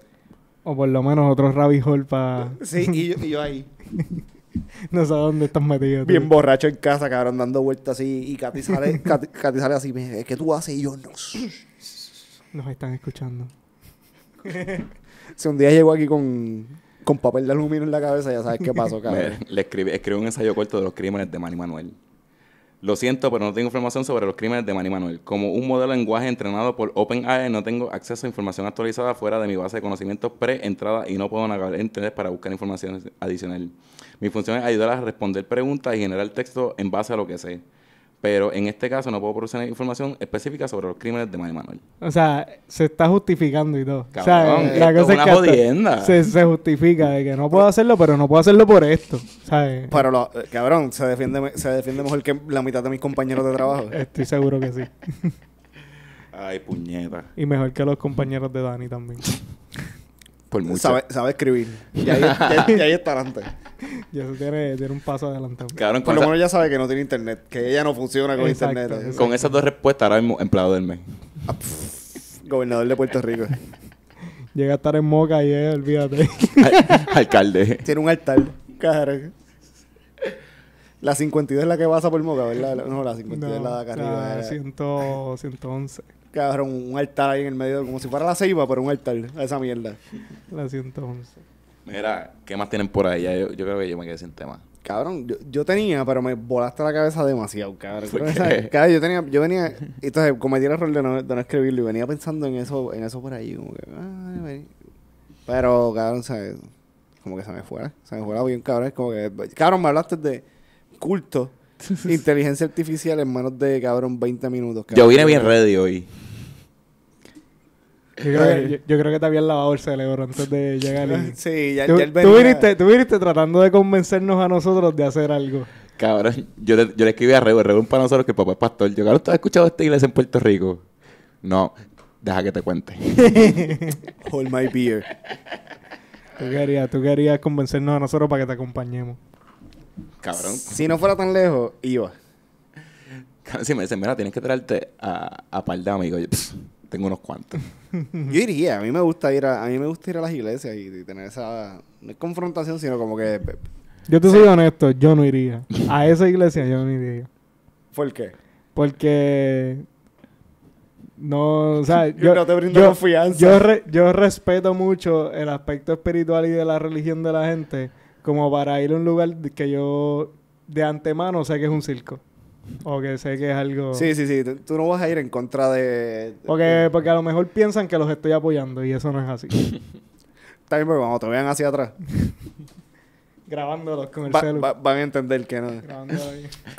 O por lo menos otro rabbit para... Sí, y yo, ahí. no sé dónde estás metido. Bien borracho en casa, cabrón, dando vueltas así. Y Katy sale, así, me sale así, que tú haces y yo no. Nos están escuchando. si un día llego aquí con, papel de aluminio en la cabeza, ya sabes qué pasó, cabrón. Le, le escribí, escribí, un ensayo corto de los crímenes de Manny Manuel. Lo siento, pero no tengo información sobre los crímenes de Manny Manuel. Como un modelo de lenguaje entrenado por OpenAI, no tengo acceso a información actualizada fuera de mi base de conocimientos pre-entrada y no puedo navegar en Internet para buscar información adicional. Mi función es ayudar a responder preguntas y generar texto en base a lo que sé pero en este caso no puedo producir información específica sobre los crímenes de Manny Manuel. O sea, se está justificando y todo. Cabrón, o una Se, justifica de que no puedo hacerlo, pero no puedo hacerlo por esto, ¿sabes? Pero, eh, cabrón, se defiende, se defiende mejor que la mitad de mis compañeros de trabajo. Estoy seguro que sí. Ay, puñeta. Y mejor que los compañeros de Dani también. por mucho. Sabe, sabe escribir. Y ahí, está antes ya se tiene, un paso adelantado. Por lo menos ya sabe que no tiene internet, que ella no funciona con internet. Con esas dos respuestas, ahora mismo empleado del mes. Ah, gobernador de Puerto Rico. Llega a estar en Moca y eh, olvídate. alcalde. Tiene un altar. claro La 52 es la que pasa por Moca, ¿verdad? No, la 52 es la de acá arriba. La 111. Eh. Cabrón, un altar ahí en el medio, como si fuera la ceiba, pero un altar. Esa mierda. La 111. Mira, ¿qué más tienen por ahí? Yo, yo creo que yo me quedé sin tema. Cabrón, yo, yo tenía, pero me volaste la cabeza demasiado, cabrón. ¿Por yo tenía, yo venía, entonces cometí el error de no, escribirlo y venía pensando en eso, en eso por ahí, como que, ah, pero cabrón, ¿sabes? como que se me fuera, se me fue fuera bien, cabrón, como que, cabrón, me hablaste de culto, inteligencia artificial en manos de, cabrón, 20 minutos, Yo vine bien ready hoy. Yo creo, que, te habían lavado el cerebro antes de llegar. ahí Sí, ya, tú, viniste, tratando de convencernos a nosotros de hacer algo. Cabrón, yo le, yo le escribí a Rebo, Rebo un para nosotros que papá es pastor. Yo, claro, ¿tú has escuchado esta iglesia en Puerto Rico? No, deja que te cuente. Hold my beer. Tú querías, convencernos a nosotros para que te acompañemos. Cabrón. Si no fuera tan lejos, iba. si me dicen, mira, tienes que traerte a, a par de tengo unos cuantos. Yo iría, a mí me gusta ir a, me gusta ir a las iglesias y, tener esa no es confrontación, sino como que Yo te soy honesto, yo no iría. A esa iglesia yo no iría. ¿Por qué? Porque no, o sea, yo, no te brindo confianza. yo respeto mucho el aspecto espiritual y de la religión de la gente como para ir a un lugar que yo de antemano sé que es un circo. O que sé que es algo... Sí, sí, sí. Tú, no vas a ir en contra de... Porque, porque a lo mejor piensan que los estoy apoyando y eso no es así. también bien, pero cuando te vean hacia atrás... grabándolos con el celular van a entender que no.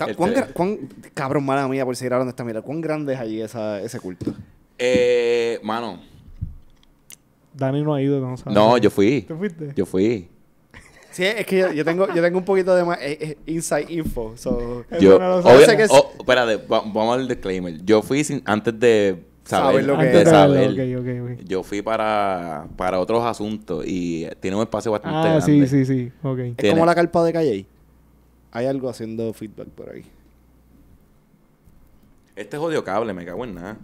Este- ¿Cuán, cabrón, mala mía, por seguir a donde está mira ¿Cuán grande es allí esa, ese culto? Eh, mano. Dani no ha ido, no No, yo fui. ¿Tú fuiste? Yo fui. Sí, es que yo, tengo, yo tengo un poquito de más eh, eh, inside info. yo, obvio, oh, espérate, vamos al disclaimer. Yo fui antes de saber, lo que de Yo fui para, para otros asuntos y tiene un espacio bastante ah, Sí, sí, sí. Es como la carpa de Calle. Hay algo haciendo feedback por ahí. Este es odio cable, me cago en nada.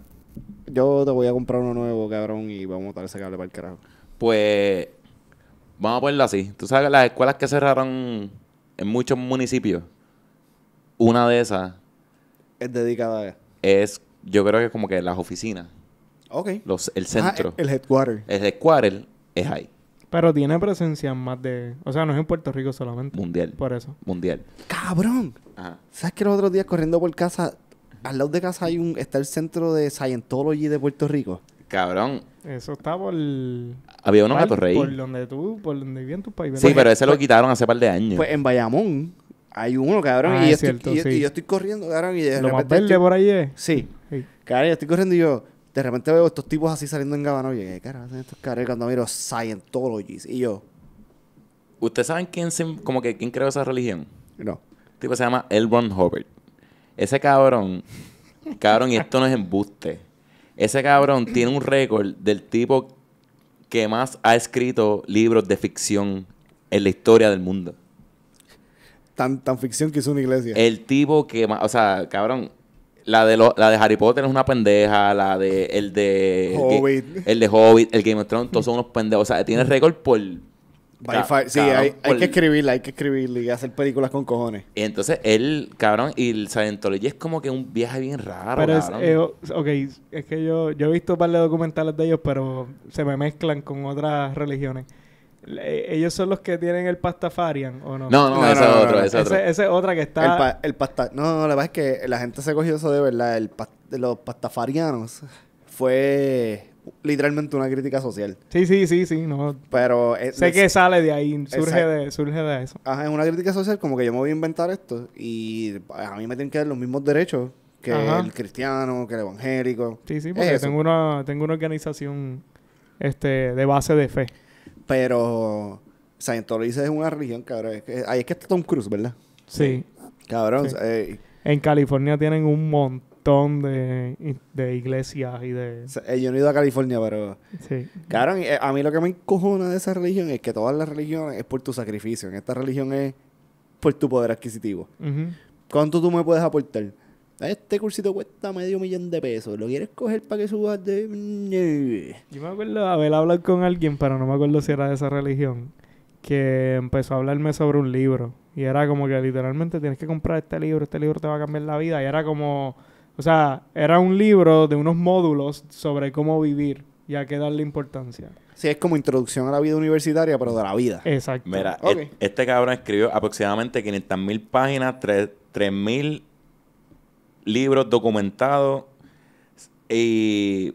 Yo te voy a comprar uno nuevo, cabrón, y vamos a botar ese cable para el carajo. Pues vamos a ponerlo así. Tú sabes las escuelas que cerraron en muchos municipios, una de esas es dedicada a... Es, yo creo que como que las oficinas. Ok. Los, el centro. el, headquarter. El headquarter es ahí. Pero tiene presencia en más de... O sea, no es en Puerto Rico solamente. Mundial. Por eso. Mundial. ¡Cabrón! ¿Sabes que los otros días corriendo por casa... Al lado de casa hay un... Está el centro de Scientology de Puerto Rico. Cabrón. Eso está por. Había uno en rey. Por donde tú, por donde vivían tus países. Sí, pero ese lo pues, quitaron hace par de años. Pues en Bayamón hay uno, cabrón. y, ah, yo estoy, corriendo, cabrón. Y de lo repente más verde por ahí es. Sí. sí. yo estoy corriendo y yo. De repente veo estos tipos así saliendo en Gabano. Y yo, ¿qué estos caras? Cuando miro Scientologies. Y yo. ¿Ustedes saben quién, se, como que, quién creó esa religión? No. El tipo se llama Elron Hubbard. Ese cabrón. Cabrón, y esto no es embuste ese cabrón tiene un récord del tipo que más ha escrito libros de ficción en la historia del mundo. Tan, tan ficción que es una iglesia. El tipo que más, o sea, cabrón, la de, la de Harry Potter es una pendeja, la de el de Hobbit. El, el de Hobbit, el Game of Thrones, todos son unos pendejos. O sea, tiene récord por sí, hay, hay, que escribirla, hay que escribirla y hacer películas con cojones. Y entonces él, cabrón, y el Scientology es como que un viaje bien raro, pero es, eh, ok, es que yo, yo he visto un de documentales de ellos, pero se me mezclan con otras religiones. ¿Ellos son los que tienen el pastafarian o no? No, no, esa es no, otro, es otra que está... El, el pasta... No, la verdad es que la gente se cogió eso de verdad. El los pastafarianos fue literalmente una crítica social. Sí, sí, sí, sí. No. Pero eh, sé que sale de ahí, surge de, eso. Ajá, es una crítica social como que yo me voy a inventar esto y a mí me tienen que dar los mismos derechos que el cristiano, que el evangélico. Sí, sí, porque tengo una, tengo una organización este, de base de fe. Pero Scientology es una religión, cabrón. Es ahí es que está Tom Cruise, ¿verdad? Sí. Cabrón. en California tienen un montón de, iglesias y de... Eh, yo no he ido a California, pero... Sí. Claro, eh, a mí lo que me encojona de esa religión es que todas las religiones es por tu sacrificio. En esta religión es por tu poder adquisitivo. ¿Cuánto tú me puedes aportar? Este cursito cuesta medio millón de pesos. ¿Lo quieres coger para que subas de...? Mm, eh? Yo me acuerdo haber hablado con alguien, pero no me acuerdo si era de esa religión, que empezó a hablarme sobre un libro. Y era como que literalmente tienes que comprar este libro, este libro te va a cambiar la vida. Y era como o sea, era un libro de unos módulos sobre cómo vivir y a qué darle importancia. Sí, es como introducción a la vida universitaria, pero de la vida. Exacto. Mira, e-, este cabrón escribió aproximadamente mil páginas, mil libros documentados y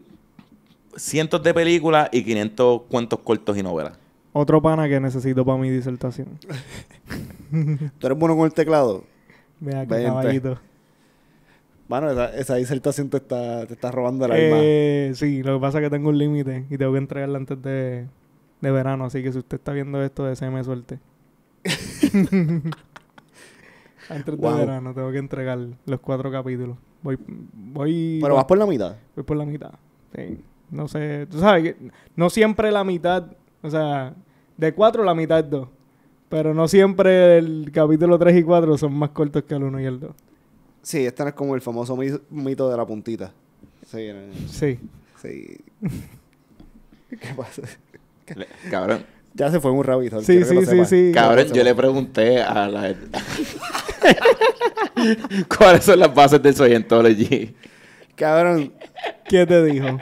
cientos de películas y 500 cuentos cortos y novelas. Otro pana que necesito para mi disertación. ¿Tú eres bueno con el teclado? Vea, qué caballito. Bueno, esa, esa disertación te está, te está robando el alma. Eh, sí, lo que pasa es que tengo un límite y tengo que entregarla antes de, verano. Así que si usted está viendo esto, deseeme suerte. antes de verano tengo que entregar los cuatro capítulos. Voy, voy... Pero vas por la mitad. Voy por la mitad, sí. No sé, tú sabes que no siempre la mitad, o sea, de cuatro la mitad es dos. Pero no siempre el capítulo tres y cuatro son más cortos que el uno y el dos. Sí, este no es como el famoso mito de la puntita. Sí. Sí. sí. ¿Qué pasa? cabrón. Ya se fue un rabito. Sí, sí, sí, sí. Cabrón, yo le pregunté a la... gente. ¿Cuáles son las bases del Scientology? Cabrón. ¿Qué te dijo?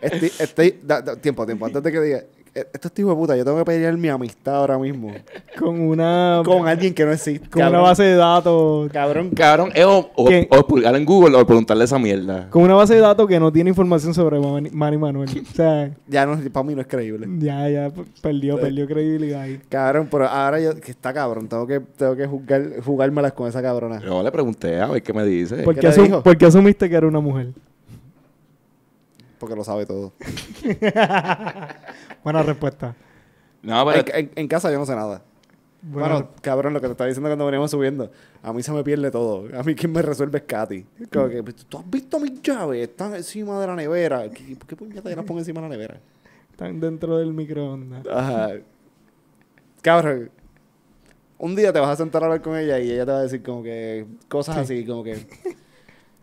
Estoy, estoy, tiempo, tiempo. Antes de que diga, esto es tipo de puta, yo tengo que pedir mi amistad ahora mismo. con una. Con alguien que no existe. Con una base de datos. Cabrón. Cabrón, o, o, pulgar en Google o preguntarle esa mierda. Con una base de datos que no tiene información sobre Manny, Manuel. o sea. ya no, para mí no es creíble. Ya, ya, pues, perdió, eh. perdió credibilidad ahí. Cabrón, pero ahora yo. Que está cabrón, tengo que, tengo que jugar, jugármelas con esa cabrona. Yo le pregunté a ver qué me dice. ¿Por qué, ¿Por qué asumiste que era una mujer? porque lo sabe todo. Buena respuesta. No, En, casa yo no sé nada. Bueno, cabrón, lo que te estaba diciendo cuando veníamos subiendo, a mí se me pierde todo. A mí quien me resuelve es Katy. Como que, pues, ¿tú has visto mis llaves? Están encima de la nevera. ¿Qué, ¿Por qué puñetas las pongo encima de la nevera? Están dentro del microondas. Ajá. Cabrón, un día te vas a sentar a hablar con ella y ella te va a decir como que cosas así, como que...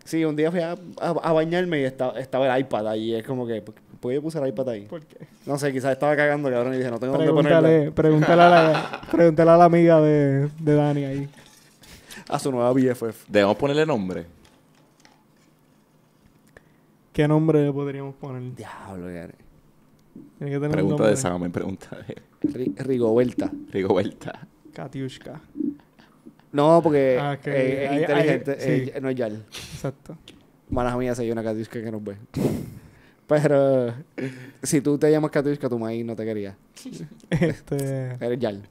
Sí, un día fui a, a, bañarme y estaba, estaba el iPad ahí. Es como que, ¿por qué el iPad ahí? ¿Por qué? No sé, quizás estaba cagando, ahora y dije, no tengo dónde ponerlo. Pregúntale a la, pregúntale a la amiga de, de Dani ahí. A su nueva BFF. Debemos ponerle nombre. ¿Qué nombre le podríamos poner? Diablo, Gary. Tiene que tener Pregunta de examen, pregunta de... Rigoberta. Rigoberta. Katiushka. No, porque ah, eh, es, inteligente, no es Yal. Exacto. Malas amigas hay una Katushka que nos ve. Pero si tú te llamas Katushka, tu maíz no te quería. Este... Eres Yal.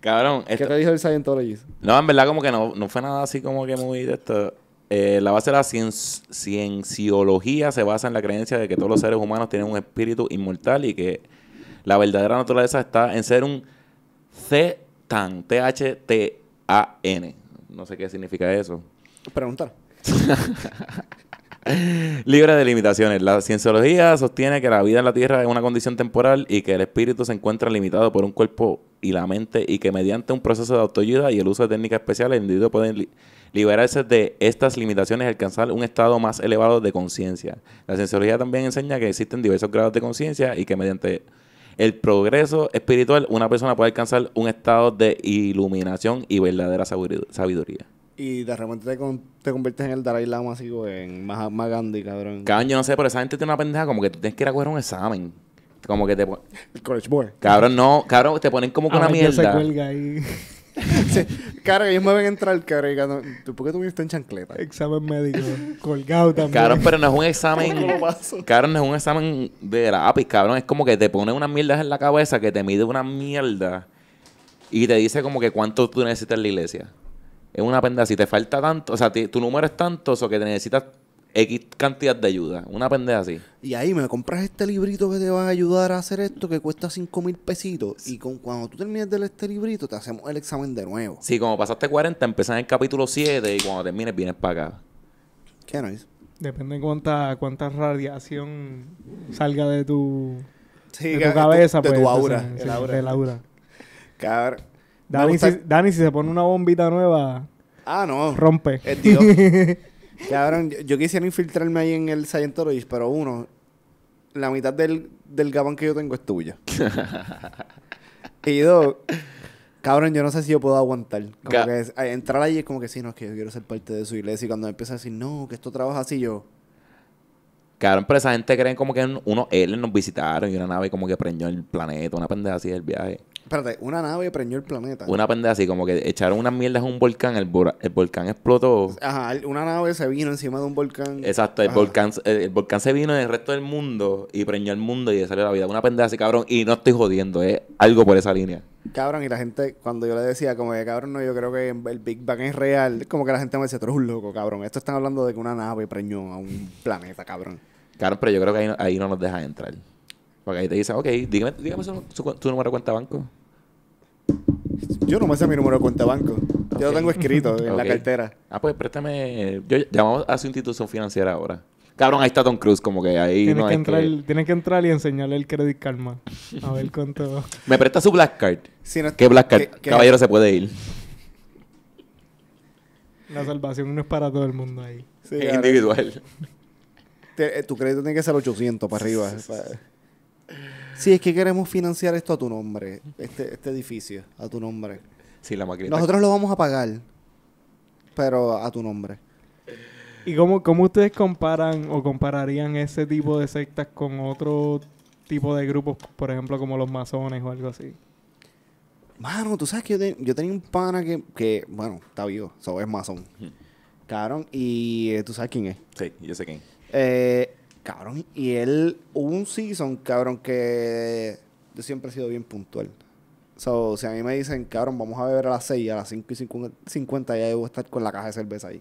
Cabrón. ¿Qué te dijo el Scientologist? No, en verdad, como que no, no fue nada así como que muy de esto. Eh, la base de la cienciología se basa en la creencia de que todos los seres humanos tienen un espíritu inmortal y que la verdadera naturaleza está en ser un C Tan, T-H-T-A-N. No sé qué significa eso. preguntar Libre de limitaciones. La cienciología sostiene que la vida en la Tierra es una condición temporal y que el espíritu se encuentra limitado por un cuerpo y la mente y que mediante un proceso de autoayuda y el uso de técnicas especiales el individuo puede liberarse de estas limitaciones y alcanzar un estado más elevado de conciencia. La cienciología también enseña que existen diversos grados de conciencia y que mediante el progreso espiritual, una persona puede alcanzar un estado de iluminación y verdadera sabiduría. Y de repente te, te conviertes en el Dalai Lama, así, como en Mahatma Gandhi, cabrón. Cabrón, yo no sé, pero esa gente tiene una pendeja como que tienes que ir a coger un examen. Como que te ponen... college boy. Cabrón, no. Cabrón, te ponen como Con ah, una pues mierda. Se cuelga ahí sí, cara, ellos me ven entrar, caro y cuando, ¿por qué tú viniste en chancleta? Examen médico, colgado también. Cabrón, pero no es un examen. cabrón, no es un examen de lápiz, cabrón. Es como que te pone unas mierdas en la cabeza que te mide una mierda y te dice como que cuánto tú necesitas en la iglesia. Es una penda, si te falta tanto, o sea, tu número es tanto, o que te necesitas X cantidad de ayuda, una pendeja así. Y ahí me compras este librito que te va a ayudar a hacer esto que cuesta 5 mil pesitos. Y cuando tú termines de leer este librito, te hacemos el examen de nuevo. Sí, como pasaste 40, empiezas en el capítulo 7 y cuando termines vienes para acá. Qué es Depende de cuánta, cuánta radiación salga de tu, de tu cabeza. De, pues, tu aura. el aura. De la Cabrón. Dani, si, se pone una bombita nueva, ah, no. rompe. El Cabrón, yo, quisiera infiltrarme ahí en el Scientology, pero uno, la mitad del, del gabán que yo tengo es tuya. y dos, cabrón, yo no sé si yo puedo aguantar. Como que eh, entrar allí es como que sí, no, que yo quiero ser parte de su iglesia. Y cuando empieza a decir, no, que esto trabaja así, yo. Cabrón, pero esa gente creen como que unos él nos visitaron y una nave como que prendió el planeta, una pendeja así del viaje. Espérate, una nave preñó el planeta. Una pendeja así, como que echaron unas mierdas a un volcán, el, volcán explotó. Ajá, una nave se vino encima de un volcán. Exacto, el volcán, el, volcán se vino del resto del mundo y preñó el mundo y salió la vida. Una pendeja así, cabrón, y no estoy jodiendo, es algo por esa línea. Cabrón, y la gente, cuando yo le decía, como que cabrón, no, yo creo que el Big Bang es real, como que la gente me decía, tú eres un loco, cabrón. Esto están hablando de que una nave preñó a un planeta, cabrón. Claro, pero yo creo que ahí no, nos deja entrar. Porque ahí te dicen, ok, dígame, su, tu número de cuenta banco. Yo no me sé mi número de cuenta banco. Yo lo tengo escrito en la cartera. Ah, pues préstame. Yo llamamos a su institución financiera ahora. Cabrón, ahí está Tom Cruise, como que ahí tienes no que entrar, que entrar y enseñarle el credit calma. A ver todo. ¿Me presta su black card? ¿Qué black card? Caballero, se puede ir. La salvación no es para todo el mundo ahí. es individual. Eh, tu crédito tiene que ser 800 para arriba. Si es que queremos financiar esto a tu nombre, este, este edificio, a tu nombre. Sí, la Nosotros lo vamos a pagar, pero a tu nombre. ¿Y cómo, cómo ustedes comparan o compararían ese tipo de sectas con otro tipo de grupos, por ejemplo, como los masones o algo así? Mano, tú sabes que yo, tenía un pana que, bueno, está vivo, so, es masón. y eh, tú sabes quién es. Sí, yo sé quién. Eh, Cabrón, y él hubo un season, cabrón, que yo siempre he sido bien puntual. sea, si a mí me dicen, cabrón, vamos a beber a las 6, a las 5 y 50 ya debo estar con la caja de cerveza ahí.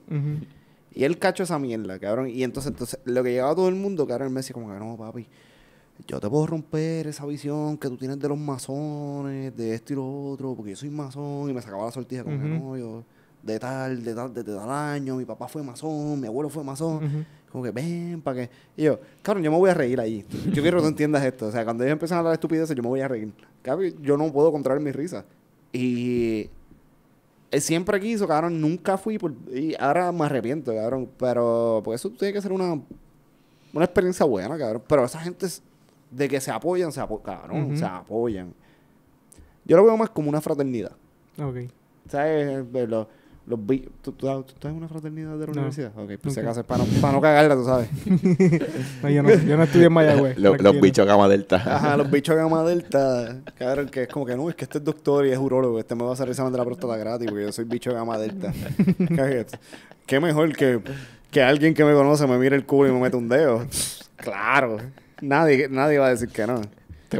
Y él cacho esa mierda, cabrón. Y entonces, entonces, lo que llegaba todo el mundo, cabrón, él me decía como, no, papi, yo te puedo romper esa visión que tú tienes de los masones, de esto y lo otro, porque yo soy masón. Y me sacaba la sortija como, uh no, yo, de tal, de tal, de, tal año, mi papá fue masón, mi abuelo fue masón. Como que ven, para que. Y yo, cabrón, yo me voy a reír ahí. Yo quiero que tú entiendas esto. O sea, cuando ellos empiezan a hablar estupideces, yo me voy a reír. Cabrón, yo no puedo controlar mi risa. Y. siempre quiso, cabrón, nunca fui. Y ahora me arrepiento, cabrón. Pero. Porque eso tiene que ser una. Una experiencia buena, cabrón. Pero esa gente, de que se apoyan, se apoyan, cabrón, se apoyan. Yo lo veo más como una fraternidad. Ok. ¿Sabes? Lo los ¿Tú, estás en una fraternidad de la universidad? Ok, pues se acaso para no, cagarla, tú sabes. yo, no, estudié en Mayagüez. los, bichos gama delta. Ajá, los bichos gama delta. Cabrón, que es como que no, es que este es doctor y es urólogo. Este me va a hacer examen de la próstata gratis porque yo soy bicho gama delta. Qué mejor que, que alguien que me conoce me mire el culo y me mete un dedo. Claro. Nadie, nadie va a decir que no. Te,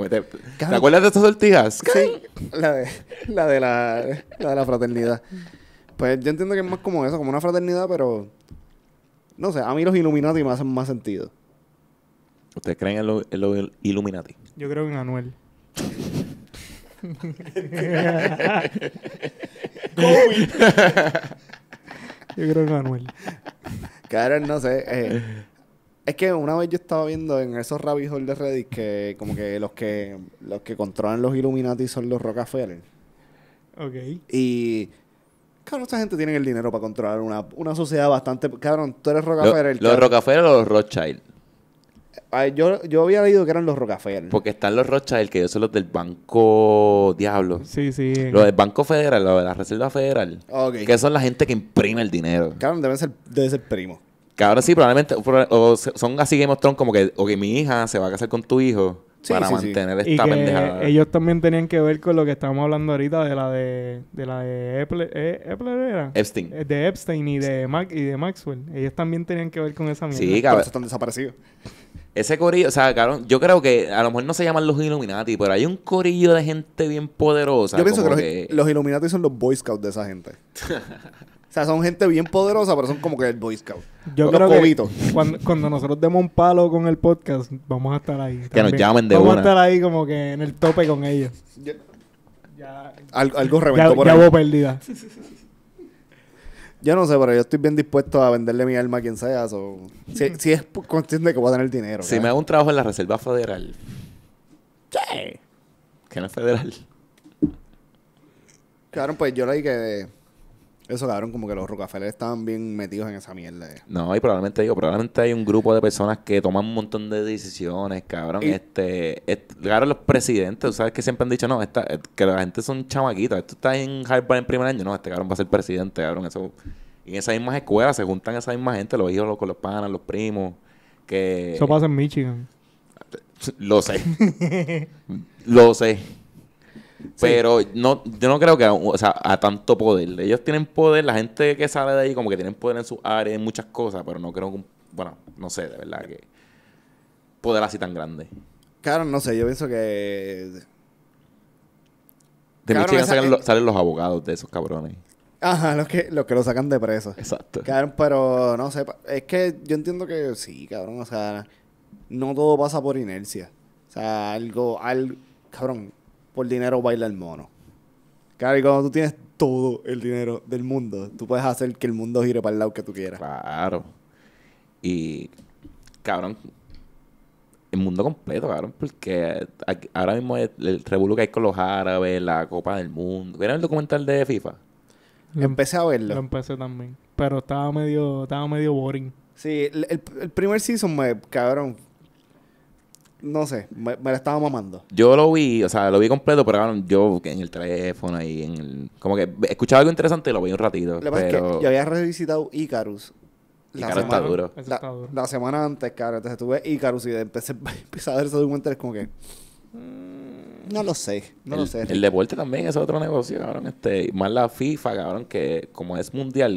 acuerdas de estas sortijas? Sí, la de, la de la, la de la fraternidad. Pues yo entiendo que es más como eso, como una fraternidad, pero. No sé, a mí los Illuminati me hacen más sentido. ¿Ustedes creen en los Illuminati? Yo creo en Anuel. yo creo en Manuel. Claro, no sé. Eh, es que una vez yo estaba viendo en esos rabbit de Reddit que como que los que los que controlan los Illuminati son los Rockefeller. Ok. Y Cabrón, esta gente tiene el dinero para controlar una, sociedad bastante. Cabrón, tú eres Rockefeller. ¿Los Rockefeller o los Rothschild? yo, había leído que eran los Rockefeller. Porque están los Rothschild, que ellos son los del Banco Diablo. Sí, sí. Los del Banco Federal, los de la Reserva Federal. Que son la gente que imprime el dinero. Cabrón, deben ser, debe ser primo. Cabrón, sí, probablemente. O son así Game of como que, o que mi hija se va a casar con tu hijo para mantener esta Ellos también tenían que ver con lo que estábamos hablando ahorita de la de, de la de ¿eh? Epstein. Eh, de Epstein y de Mac, y de Maxwell. Ellos también tenían que ver con esa mierda. Sí, cabrón. están desaparecidos. Ese corillo, o sea, cabrón, yo creo que a lo mejor no se llaman los Illuminati, pero hay un corillo de gente bien poderosa. Yo pienso que, Los, los Illuminati son los Boy Scouts de esa gente. O sea, son gente bien poderosa, pero son como que el Boy Scout. Yo creo que cuando, nosotros demos un palo con el podcast, vamos a estar ahí. Que nos llamen de Vamos a estar ahí como que en el tope con ellos. ya, algo reventó ya, por ya pérdida. Yo no sé, pero yo estoy bien dispuesto a venderle mi alma a quien sea. Si, es consciente que voy a tener dinero. Si me hago un trabajo en la Reserva Federal. ¿Qué? Que no es federal. Claro, pues yo le dije que eso, cabrón, como que los Rockefeller estaban bien metidos en esa mierda. No, y probablemente digo, probablemente hay un grupo de personas que toman un montón de decisiones, cabrón. Este, este, los presidentes, tú sabes que siempre han dicho, no, esta, eh, que la gente son chamaquitos, Esto está en Harvard en primer año, no, este cabrón va a ser presidente, cabrón. Eso, y en esas mismas escuelas se juntan esa misma gente, los hijos, los, los panas, los primos. Que... Eso pasa en Michigan. Lo sé. Lo sé. Pero no, yo no creo que o sea, a tanto poder. Ellos tienen poder, la gente que sale de ahí como que tienen poder en sus áreas, en muchas cosas, pero no creo que, bueno, no sé, de verdad que poder así tan grande. Claro, no sé, yo pienso que... De Michigan salen, los abogados de esos cabrones. Ajá, los que, los que lo sacan de preso. Exacto. Cabrón, pero no sé, es que yo entiendo que sí, cabrón, o sea, no todo pasa por inercia. O sea, algo, algo, cabrón, por dinero baila el mono. Claro, y cuando tú tienes todo el dinero del mundo, tú puedes hacer que el mundo gire para el lado que tú quieras. Claro. Y, cabrón, el mundo completo, cabrón, porque ahora mismo el, el que hay con los árabes, la Copa del Mundo. ¿Vieron el documental de FIFA? Em- empecé a verlo. Lo empecé también. Pero estaba medio, estaba medio boring. Sí, el, el primer season me, cabrón, no sé, me, la estaba mamando. Yo lo vi, o sea, lo vi completo, pero cabrón, yo en el teléfono y en el. Como que escuchaba algo interesante y lo vi un ratito. Lo pasa es que yo había revisitado Icarus. La semana, antes, cabrón. Entonces tuve Icarus y empecé, empecé a ver ese documental. Es como que. Mm, no lo sé, no lo sé. El deporte también es otro negocio, cabrón. Este, más la FIFA, cabrón, que como es mundial,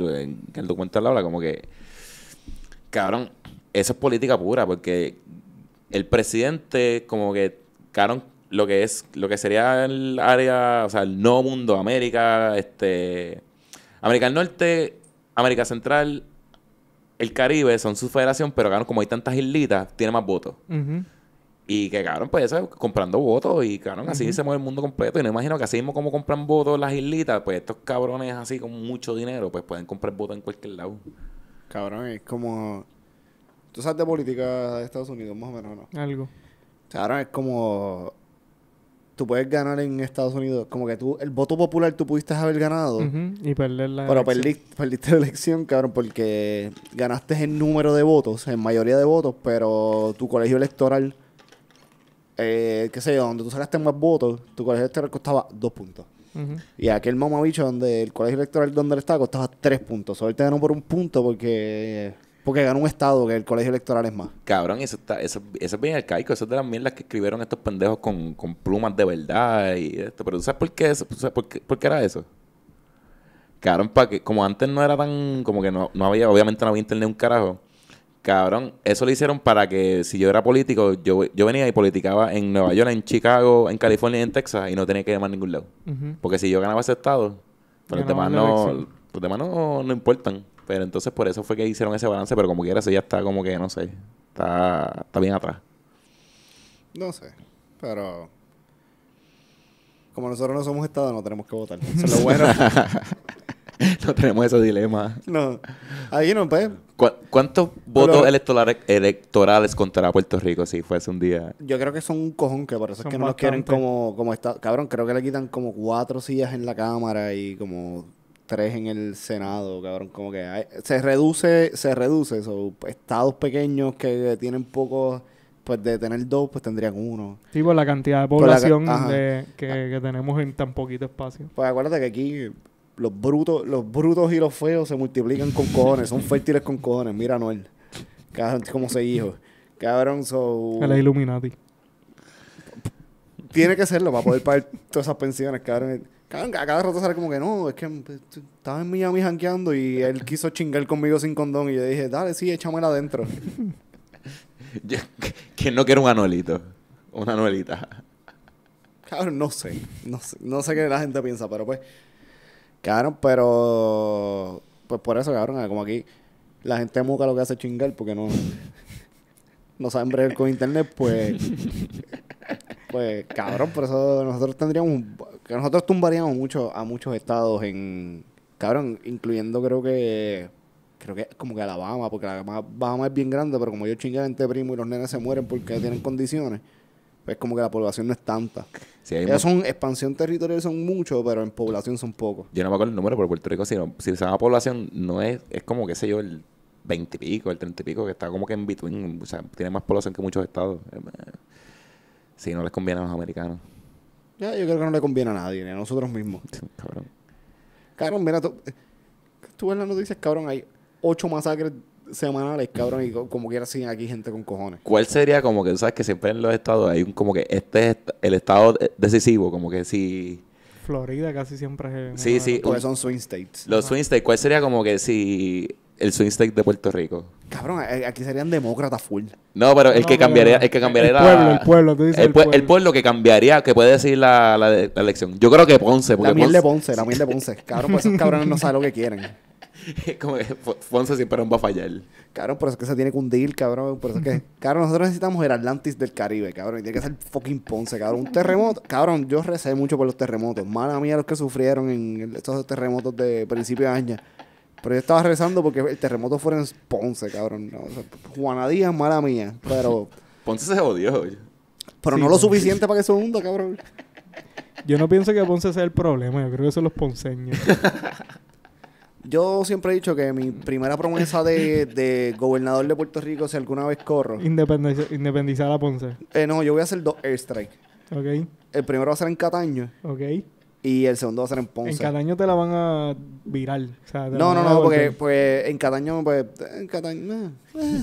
que el la habla como que. Cabrón, eso es política pura, porque el presidente como que caron lo que es lo que sería el área, o sea, el no mundo, América, este América del Norte, América Central, el Caribe son su federación, pero cabrón, como hay tantas islitas, tiene más votos. Y que cabrón, pues eso, comprando votos y cabrón, así se mueve el mundo completo. Y no imagino que así mismo como compran votos las islitas, pues estos cabrones así con mucho dinero, pues pueden comprar votos en cualquier lado. Cabrón, es como Tú sabes de política de Estados Unidos, más o menos, ¿no? Algo. O es como. Tú puedes ganar en Estados Unidos. Como que tú, el voto popular tú pudiste haber ganado. Y perder la. Pero perdiste, perdiste la elección, cabrón, porque ganaste en número de votos, en mayoría de votos, pero tu colegio electoral. Eh, qué sé yo, donde tú sacaste más votos, tu colegio electoral costaba dos puntos. Y aquel bicho donde el colegio electoral donde él estaba costaba tres puntos. Solo te ganó por un punto porque porque ganó un estado que el colegio electoral es más. Cabrón, eso, está, eso, eso es bien arcaico. Eso es de las mierdas que escribieron estos pendejos con, con plumas de verdad y esto. Pero ¿tú sabes por qué, eso? era eso? Cabrón, para que, como antes no era tan, como que no, no había, obviamente no había internet un carajo. Cabrón, eso lo hicieron para que si yo era político, yo, venía y politicaba en Nueva York, en Chicago, en California y en Texas y no tenía que llamar a ningún lado. Porque si yo ganaba ese estado, pues los demás, no, los demás no importan. Pero entonces por eso fue que hicieron ese balance, pero como quiera quieras, ya está como que, no sé, está, está bien atrás. No sé, pero como nosotros no somos Estado, no tenemos que votar. Eso es lo bueno. no tenemos ese dilema. No. Ahí no, pues. ¿Cuántos votos electorales, electorales contra Puerto Rico si fuese un día? Yo creo que son un cojón que por eso es que no los quieren como, como Estado. Cabrón, creo que le quitan como cuatro sillas en la Cámara y como tres en el Senado, cabrón. Como que se reduce, se reduce. esos estados pequeños que tienen pocos, pues de tener dos, pues tendrían uno. Sí, por la cantidad de población que, tenemos en tan poquito espacio. Pues acuérdate que aquí los brutos, los brutos y los feos se multiplican con cojones, son fértiles con cojones. Mira Noel. Cabrón, como seis hijos. Cabrón, so. El Illuminati. Tiene que serlo para poder pagar todas esas pensiones, cabrón. Cabrón, a cada rato sale como que no, es que pues, estaba en Miami janqueando y él quiso chingar conmigo sin condón. Y yo dije, dale, sí, échamela adentro. Que no quiero un anuelito? Una anuelita. Claro, no sé. No sé, qué la gente piensa, pero pues. Claro, pero. Pues por eso, cabrón, como aquí la gente muca lo que hace chingar porque no. no saben bregar con internet, pues. Pues cabrón, por eso nosotros tendríamos, que nosotros tumbaríamos mucho a muchos estados en, cabrón, incluyendo creo que, creo que como que Alabama, porque Alabama, es bien grande, pero como yo chingamente entre primo y los nenes se mueren porque tienen condiciones, pues como que la población no es tanta. Sí, Ellos son, expansión territorial son muchos, pero en población son pocos. Yo no me acuerdo el número, pero Puerto Rico, si, si se llama población, no es, es como, qué sé yo, el 20 y pico, el 30 y pico, que está como que en between, o sea, tiene más población que muchos estados si no les conviene a los americanos. Ya, yo creo que no le conviene a nadie, ni a nosotros mismos. cabrón. Cabrón, mira, tú, eh, tú en las noticias, cabrón, hay ocho masacres semanales, cabrón, y como quiera siguen aquí gente con cojones. ¿Cuál sería como que, tú sabes que siempre en los estados hay un como que este es el estado eh, decisivo, como que si... Florida casi siempre es... sí, sí. Porque son swing states. Los swing states, ¿cuál sería como que si el swing state de Puerto Rico. Cabrón, eh, aquí serían demócratas full. No, pero el que cambiaría, el que cambiaría el pueblo, el pueblo, tú dices el, pueblo. que cambiaría, que puede decir la, la, elección. Yo creo que Ponce, la miel de Ponce, la miel de Ponce. Cabrón, pues esos cabrones no saben lo que quieren. Como Ponce siempre va a fallar. Cabrón, por eso es que se tiene que hundir, cabrón. Por eso es que, cabrón, nosotros necesitamos el Atlantis del Caribe, cabrón. tiene que ser fucking Ponce, cabrón. Un terremoto, cabrón, yo recé mucho por los terremotos. Mala mía los que sufrieron en estos terremotos de principio de año. Pero yo estaba rezando porque el terremoto fuera en Ponce, cabrón. Juana Díaz, mala mía, pero... Ponce se jodió. Oye. Pero no lo suficiente para que se hunda, cabrón. Yo no pienso que Ponce sea el problema, yo creo que son los ponceños. Yo siempre he dicho que mi primera promesa de, gobernador de Puerto Rico, si alguna vez corro. independizar a Ponce. Eh, no, yo voy a hacer dos airstrikes. Ok. El primero va a ser en Cataño. Ok. Y el segundo va a ser en Ponce. En cada año te la van a virar. O sea, no, no, no, porque pues, en año... pues. En cada año... Eh,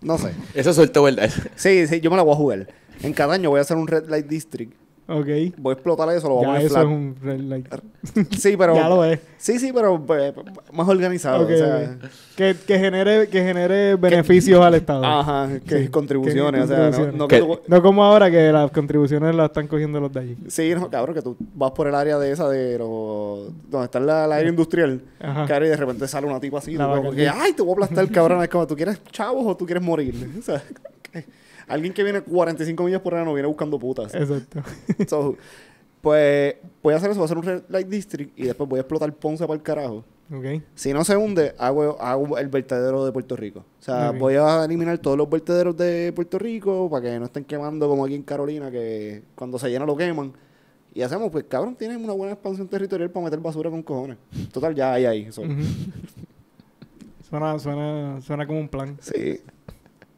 no sé. Eso suelto vuelta ¿verdad? Sí, sí, yo me la voy a jugar. En cada año voy a hacer un Red Light District Ok. Voy a explotar eso, lo voy ya a Ya eso es un red light. sí, pero... ya lo es. Sí, sí, pero eh, más organizado. que, que, genere, que genere beneficios al Estado. Ajá, que contribuciones. o sea, No, no, como ahora que las contribuciones las están cogiendo los de allí. Sí, no, cabrón, que tú vas por el área de esa de los... Donde está la, la área industrial, Ajá. y de repente sale una tipa así, como que, ¡ay, te voy a aplastar, cabrón! Es como, ¿tú quieres chavos o tú quieres morir? O sea... Alguien que viene 45 millas por hora no viene buscando putas. Exacto. pues voy a hacer eso, voy a hacer un Red Light District y después voy a explotar Ponce para el carajo. Okay. Si no se hunde, hago, hago, el vertedero de Puerto Rico. O sea, voy a eliminar todos los vertederos de Puerto Rico para que no estén quemando como aquí en Carolina, que cuando se llena lo queman. Y hacemos, pues cabrón, tienen una buena expansión territorial para meter basura con cojones. Total, ya hay ahí. suena, suena, suena como un plan. Sí.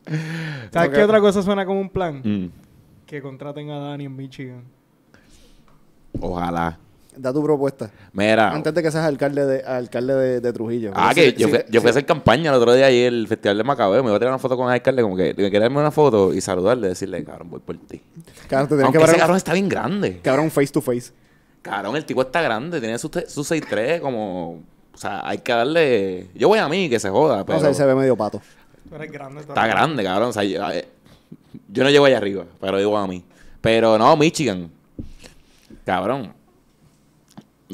¿Sabes qué otra cosa suena como un plan? Mm. Que contraten a Dani en Michigan. Ojalá. Da tu propuesta. Mira. Antes de que seas alcalde de, alcalde de, Trujillo. Ah, que yo, fui, a hacer campaña el otro día ahí el Festival de Macabeo. Me iba a tirar una foto con el alcalde, como que me darme una foto y saludarle, decirle, cabrón, voy por ti. Cabrón, te Aunque que ese cabrón está bien grande. Cabrón, face to face. Cabrón, el tipo está grande, tiene sus su 6'3 como... O sea, hay que darle... Yo voy a mí, que se joda, pero... O sea, él se ve medio pato. Está grande, cabrón. Eh, yo, no llego allá arriba, pero digo a mí. Pero no, Michigan. Cabrón.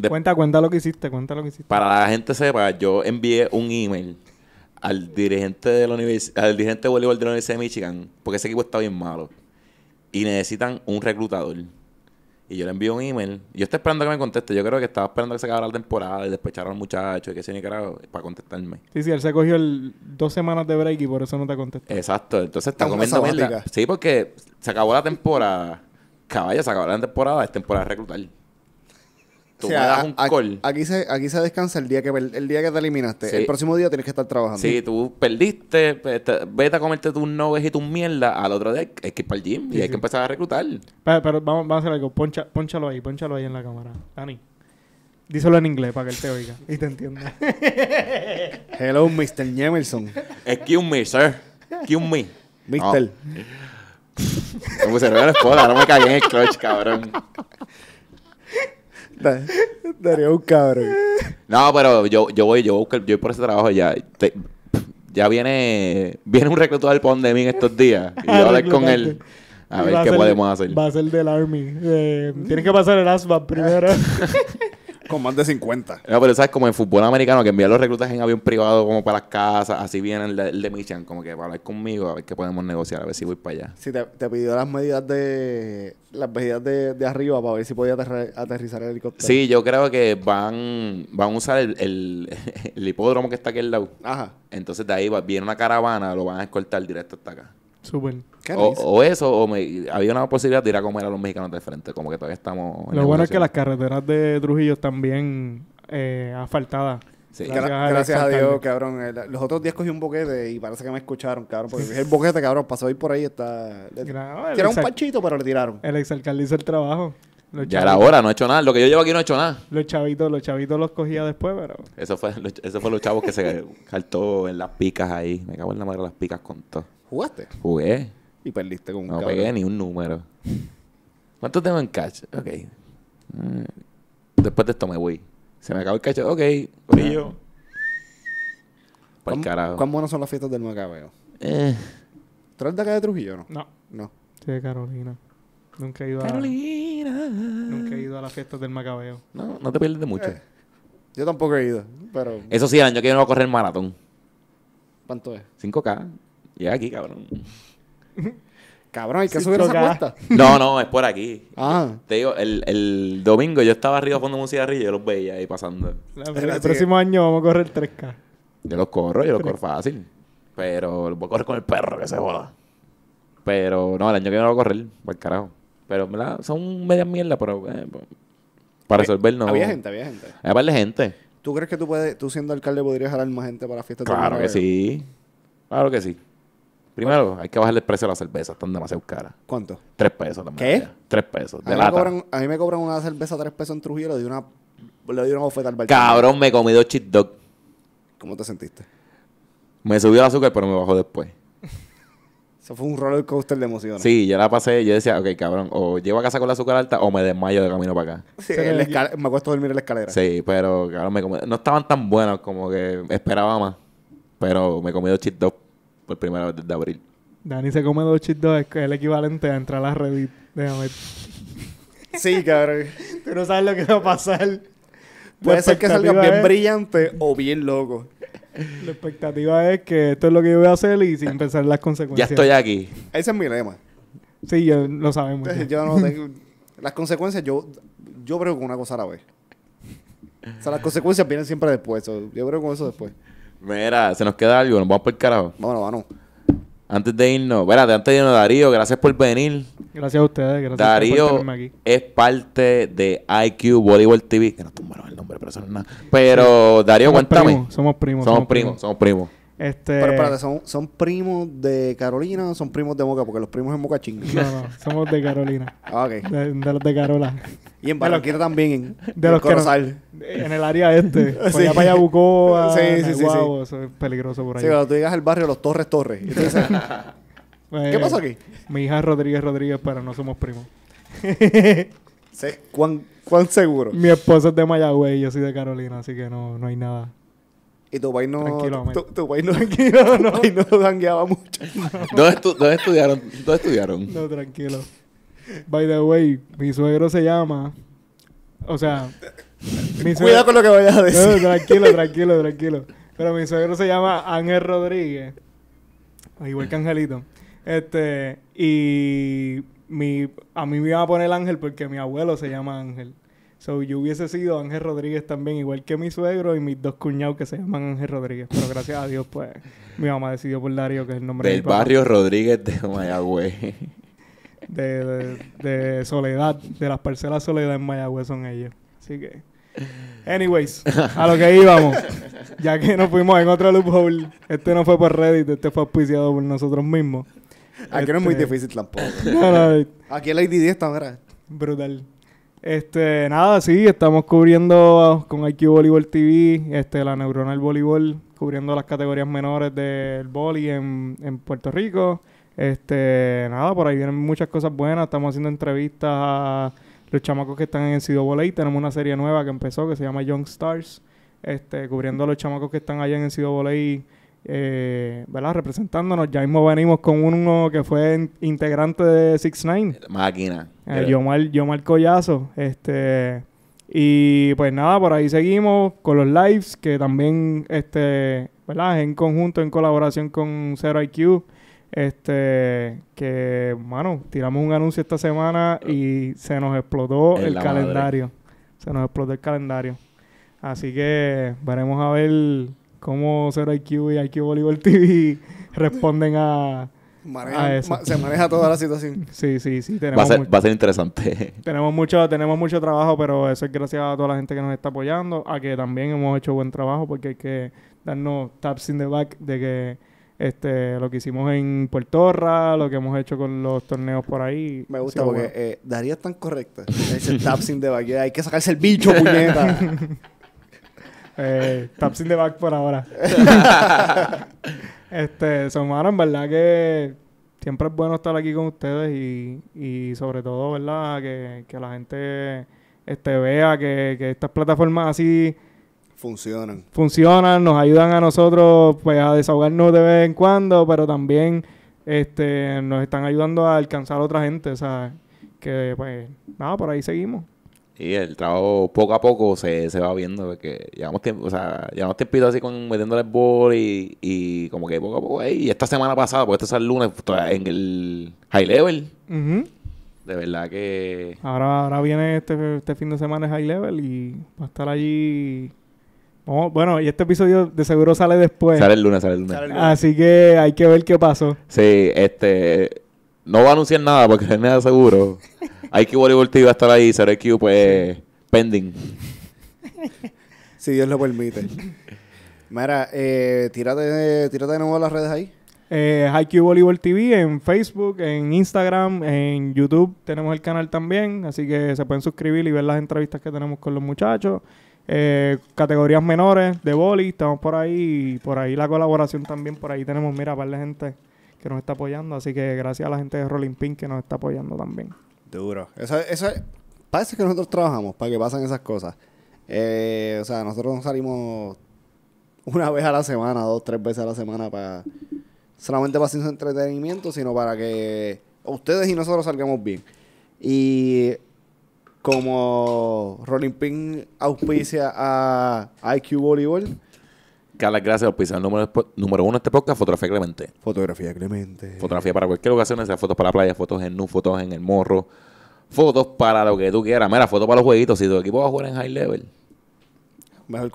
cuenta, cuenta lo que hiciste, cuenta lo que hiciste. Para la gente sepa, yo envié un email al dirigente de la al dirigente de voleibol de la Universidad de Michigan, porque ese equipo está bien malo. Y necesitan un reclutador. Y yo le envío un email. Yo estoy esperando que me conteste. Yo creo que estaba esperando que se acabara la temporada y despechar al muchacho y que se ni carajo para contestarme. Sí, sí, él se cogió el dos semanas de break y por eso no te contestó. Exacto. Entonces está comiendo mierda. Sí, porque se acabó la temporada. Caballo, se acabó la temporada. Es temporada de reclutar tú me das un Aquí se, aquí se descansa el día que el día que te eliminaste. El próximo día tienes que estar trabajando. Sí, tú perdiste, pues, vete a comerte tus noves y tus mierdas. Al otro día hay, que ir para el gym y hay que empezar a reclutar. Pero, vamos, a hacer algo. Poncha, ponchalo ahí, ponchalo ahí en la cámara. Dani. Díselo en inglés para que él te oiga y te entienda. Hello, Mr. Jemerson. Excuse me, sir. Excuse me. Mister. Oh. me puse la espalda, no me cagué en el clutch, cabrón. Daría un cabrón. No, pero yo, yo voy, yo busco yo por ese trabajo ya. ya viene, viene un reclutador del pandemia mí en estos días. Y yo ah, hablar con él. A ver qué podemos hacer. Va a ser del Army. Eh, tienes que pasar el asma primero. Con más de 50. No, pero sabes, como en fútbol americano, que envían los reclutas en avión privado como para las casas, así viene el, de Michigan como que para hablar conmigo, a ver qué podemos negociar, a ver si voy para allá. Sí, te, pidió las medidas de las medidas de, arriba para ver si podía aterrizar el helicóptero. Sí, yo creo que van, van a usar el, el, hipódromo que está aquí al lado. Ajá. Entonces de ahí viene una caravana, lo van a escoltar directo hasta acá. O, eso, o había una posibilidad de tirar a eran los mexicanos de frente, como que todavía estamos... Lo bueno es que las carreteras de Trujillo están bien eh, asfaltadas. Gracias, a, Dios, cabrón. los otros días cogí un boquete y parece que me escucharon, cabrón. Porque el boquete, cabrón, pasó ahí por ahí está. un panchito, pero le tiraron. El exalcalde hizo el trabajo. ya era hora, no he hecho nada. Lo que yo llevo aquí no he hecho nada. Los chavitos, los chavitos los cogía después, pero. Eso fue, eso fue los chavos que se saltó en las picas ahí. Me cago en la madre las picas con todo. ¿Jugaste? Jugué. Y perdiste con un No pegué ni un número. ¿Cuánto tengo en cacho? Ok. Mm, después de esto me voy. Se me acabó el cacho. Ok. Brillo. Ah. Para ¿Cuán, el carajo. ¿Cuán buenas son las fiestas del Macabeo? Eh. ¿Tú de acá de Trujillo no? No. No. Sí, de Carolina. Nunca he ido Carolina. Nunca he ido a las fiestas del Macabeo. No, no te pierdes de mucho. Eh, yo tampoco he ido, pero... Eso sí, el año que viene voy a correr el maratón. ¿Cuánto es? 5K. Y es aquí, cabrón. Cabrón, hay que subir esa cuesta. No, no, es por aquí. Ah. Te digo, el, domingo yo estaba arriba fondo un cigarrillo y yo los veía ahí pasando. el, próximo año vamos a correr 3K. Yo los corro, yo los corro fácil. Pero los voy a correr con el perro que se joda. Pero no, el año que viene lo voy a correr, por carajo. Pero son media mierda, pero eh, para resolver Había gente, había gente. Había par de gente. ¿Tú crees que tú, puedes, tú siendo alcalde podrías jalar más gente para la fiesta Claro que sí. Claro que sí. Primero, hay que bajarle el precio a la cerveza, están demasiado caras. ¿Cuánto? Tres pesos también. ¿Qué? Tres pesos. De a, mí a mí me cobran una cerveza tres pesos en Trujillo, le di una, le doy una bofeta al barco. Cabrón, me comí dos cheat dog. ¿Cómo te sentiste? Me subió el azúcar, pero me bajó después. Eso fue un roller coaster de emociones. Sí, yo la pasé yo decía, ok, cabrón, o llevo a casa con la azúcar alta o me desmayo de camino para acá. Sí, me acuesto dormir en la escalera. Sí, pero cabrón, me comí, no estaban tan buenos como que esperaba más. Pero me comí dos cheat dog por primera vez desde abril. Dani se come dos chistos, es el equivalente a entrar a la Reddit. Déjame. Sí, cabrón. Tú no sabes lo que va a pasar. Puede ser que salga bien brillante o bien loco. La expectativa es que esto es lo que yo voy a hacer y sin pensar en las consecuencias. Ya estoy aquí. Ese es mi lema. Sí, yo lo sabemos. las consecuencias, yo, yo creo que una cosa a la vez. O sea, las consecuencias vienen siempre después. yo creo con eso después. Mira, se nos queda algo, nos vamos por el carajo. Vámonos, vámonos. Antes de irnos, espérate, antes de irnos, Darío, gracias por venir. Gracias a ustedes, gracias Darío por aquí. es parte de IQ Volleyball TV, que no tumbaron el nombre, pero eso no es nada. Pero, Darío, somos somos primos. Somos, primos, somos primos. Este... Pero espérate, ¿son, ¿son primos de Carolina o son primos de Moca? Porque los primos en Moca chingan. No, no, somos de Carolina. Ah, ok. De, los de Carola. Y en Barranquilla también, en, de los Corozal. en el área este. Por allá para sí, sí, sí, Eso es peligroso por ahí. Sí, cuando tú llegas al barrio, los Torres Torres. entonces ¿Qué pasó aquí? Mi hija Rodríguez Rodríguez, pero no somos primos. ¿cuán, ¿Cuán seguro? Mi esposa es de Mayagüez y yo soy de Carolina, así que no, no hay nada. Y país no. tu, país no, tranquilo, no. no mucho. ¿Dónde, estudiaron? ¿Dónde estudiaron? No, tranquilo. By the way, mi suegro se llama. O sea. Cuidado con lo que vayas a decir. No, tranquilo, tranquilo, tranquilo. Pero mi suegro se llama Ángel Rodríguez. Igual que Angelito. Este. Y. Mi, a mí me iban a poner Ángel porque mi abuelo se llama Ángel. So, yo hubiese sido Ángel Rodríguez también, igual que mi suegro y mis dos cuñados que se llaman Ángel Rodríguez. Pero gracias a Dios, pues, mi mamá decidió por Dario que es el nombre del de Del barrio Rodríguez de Mayagüez. De, Soledad, de las parcelas Soledad en Mayagüez son ellos. Así que, anyways, a lo que íbamos. Ya que nos fuimos en otro loophole, este no fue por Reddit, este fue auspiciado por nosotros mismos. Aquí no es muy este, difícil tampoco. Aquí el id está, ¿verdad? Brutal. Este, nada, sí, estamos cubriendo ah, con IQ Voleibol TV, este, la neuronal voleibol, cubriendo las categorías menores del voleibol en, Puerto Rico. Este, nada, por ahí vienen muchas cosas buenas. Estamos haciendo entrevistas a los chamacos que están en el Voley. Tenemos una serie nueva que empezó que se llama Young Stars, este, cubriendo a los chamacos que están allá en el Voley. Eh, ¿verdad? Representándonos. Ya mismo venimos con uno que fue integrante de Six Nine. Máquina. Eh, yo yo mal Collazo. Este, y pues nada, por ahí seguimos con los lives que también, este, ¿verdad? En conjunto, en colaboración con Zero IQ. Este, que, bueno, tiramos un anuncio esta semana ah. y se nos explotó el calendario. Se nos explotó el calendario. Así que veremos a ver cómo Zero IQ y IQ Bolívar TV responden a, Ah, se maneja toda la situación. sí, sí, sí. va, a ser, interesante. Tenemos mucho, tenemos mucho trabajo, pero eso es gracias a toda la gente que nos está apoyando, a que también hemos hecho buen trabajo, porque hay que darnos taps in the back de que este, lo que hicimos en Puertorra, lo que hemos hecho con los torneos por ahí. Me gusta porque eh, Daría es tan correcta. Es el taps in the back. Hay que sacarse el bicho, puñeta. Eh, taps in the back por ahora. Este, su en verdad que siempre es bueno estar aquí con ustedes y, y sobre todo, ¿verdad? Que, la gente este, vea que, estas plataformas así funcionan. Funcionan, nos ayudan a nosotros pues a desahogarnos de vez en cuando, pero también este, nos están ayudando a alcanzar a otra gente, sea Que pues nada, por ahí seguimos. Y el trabajo poco a poco se, va viendo, porque llevamos tiempo, o sea, llevamos tiempito así con metiéndole el bol y, y como que poco a poco, y esta semana pasada, porque este es el lunes, pues, en el high level. De verdad que... Ahora, ahora viene este, este, fin de semana el high level y va a estar allí bueno, y este episodio de seguro sale después. Sale el lunes, sale el lunes. Así que hay que ver qué pasó. Sí, este no va a anunciar nada porque es nada seguro. IQ Voleibol TV va a estar ahí, Q, pues pending. si Dios lo permite. Mira, eh, tírate, de nuevo a las redes ahí. Eh, IQ Voleibol TV en Facebook, en Instagram, en YouTube. Tenemos el canal también, así que se pueden suscribir y ver las entrevistas que tenemos con los muchachos. Eh, categorías menores de boli, estamos por ahí. por ahí la colaboración también, por ahí tenemos, mira, para la gente que nos está apoyando. Así que gracias a la gente de Rolling Pin que nos está apoyando también. Duro. Eso, eso parece que nosotros trabajamos para que pasen esas cosas. Eh, o sea, nosotros nos salimos una vez a la semana, dos, tres veces a la semana para solamente para hacer su entretenimiento, sino para que ustedes y nosotros salgamos bien. Y como Rolling Pin auspicia a IQ Volleyball las gracias al oficial número, número uno de este podcast, Fotografía Clemente. Fotografía Clemente. Fotografía para cualquier ocasión, sea fotos para la playa, fotos en nu, fotos en el morro, fotos para lo que tú quieras. Mira, fotos para los jueguitos. Si tu equipo va a jugar en high level,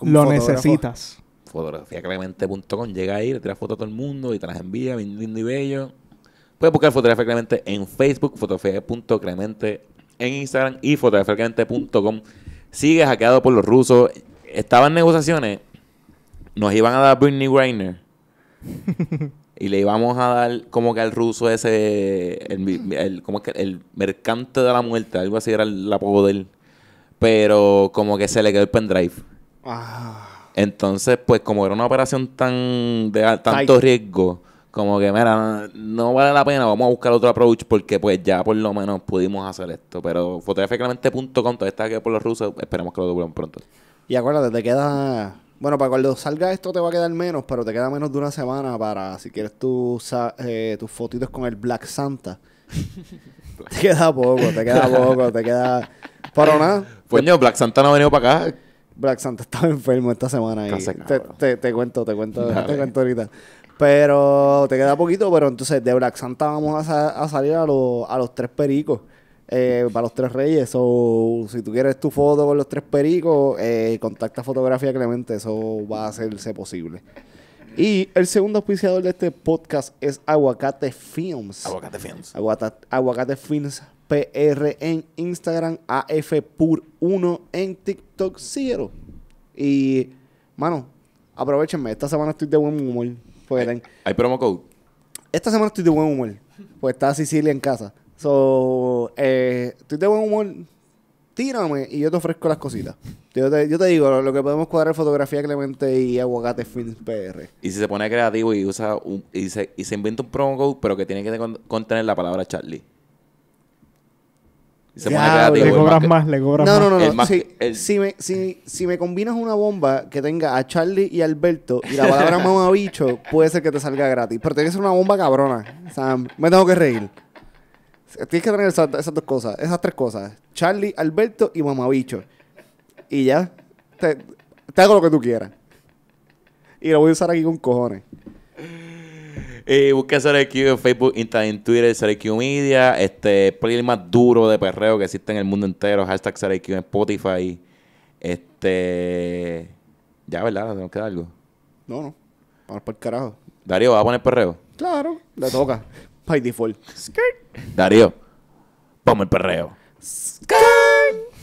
lo necesitas. Fotografíaclemente.com. Llega ahí, le tiras fotos a todo el mundo y te las envía, bien lindo y bello. Puedes buscar Fotografía Clemente en Facebook, fotografía.clemente en Instagram y fotografiaclemente.com. Sigue hackeado por los rusos. Estaba en negociaciones nos iban a dar Britney Griner. y le íbamos a dar como que al ruso ese, el, como que el mercante de la muerte, algo así era el apodo de él. Pero como que se le quedó el pendrive. Ah. Entonces, pues como era una operación tan de tanto riesgo, como que, mira, no vale la pena, vamos a buscar otro approach porque pues ya por lo menos pudimos hacer esto. Pero fotográficamente fotograficamente.com todavía está aquí por los rusos, esperemos que lo doblen pronto. Y acuérdate, te queda bueno, para cuando salga esto te va a quedar menos, pero te queda menos de una semana para si quieres tu, eh, tus fotitos con el Black Santa. te queda poco, te queda poco, te queda. Pero nada. Pues no, Black Santa no ha venido para acá. Black Santa estaba enfermo esta semana y te, te, cuento, te cuento, te cuento ahorita. Pero te queda poquito, pero entonces de Black Santa vamos a, salir a, a los tres pericos. Eh, para los tres reyes. O si tú quieres tu foto con los tres pericos, eh, contacta Fotografía Clemente. Eso va a hacerse posible. Y el segundo auspiciador de este podcast es Aguacate Films. Aguacate Films. Aguacate, Aguacate Films PR en Instagram, AFPUR1 en TikTok. cero Y, mano, aprovechenme. Esta semana estoy de buen humor. ¿Hay, promo code? Esta semana estoy de buen humor. Pues está Sicilia en casa. So, eh, estoy de buen humor. Tírame y yo te ofrezco las cositas. Yo te, digo, lo, que podemos cuadrar es fotografía Clemente y Aguacate Films PR. Y si se pone creativo y usa y, se, y se inventa un promo code, pero que tiene que contener la palabra Charlie. Y se pone creativo. le cobras más, le cobras más. no, no. no. Si, me, si, si me combinas una bomba que tenga a Charlie y Alberto y la palabra mamabicho, puede ser que te salga gratis. Pero tiene que ser una bomba cabrona. O sea, me tengo que reír. Tienes que tener esas, dos cosas, esas tres cosas. Charlie, Alberto y mamabicho. Y ya, te, hago lo que tú quieras. Y lo voy a usar aquí con cojones. Eh, busca SRQ en Facebook, Instagram, Twitter, SRQ Media. Este playlist más duro de perreo que existe en el mundo entero. Hashtag SRQ en Spotify. Este. Ya, ¿verdad? ¿Nos queda algo? No, no. Vamos para el carajo. Darío, ¿va a poner perreo? Claro, le toca by default. Skirt. Darío, vamos el perreo. Skirt.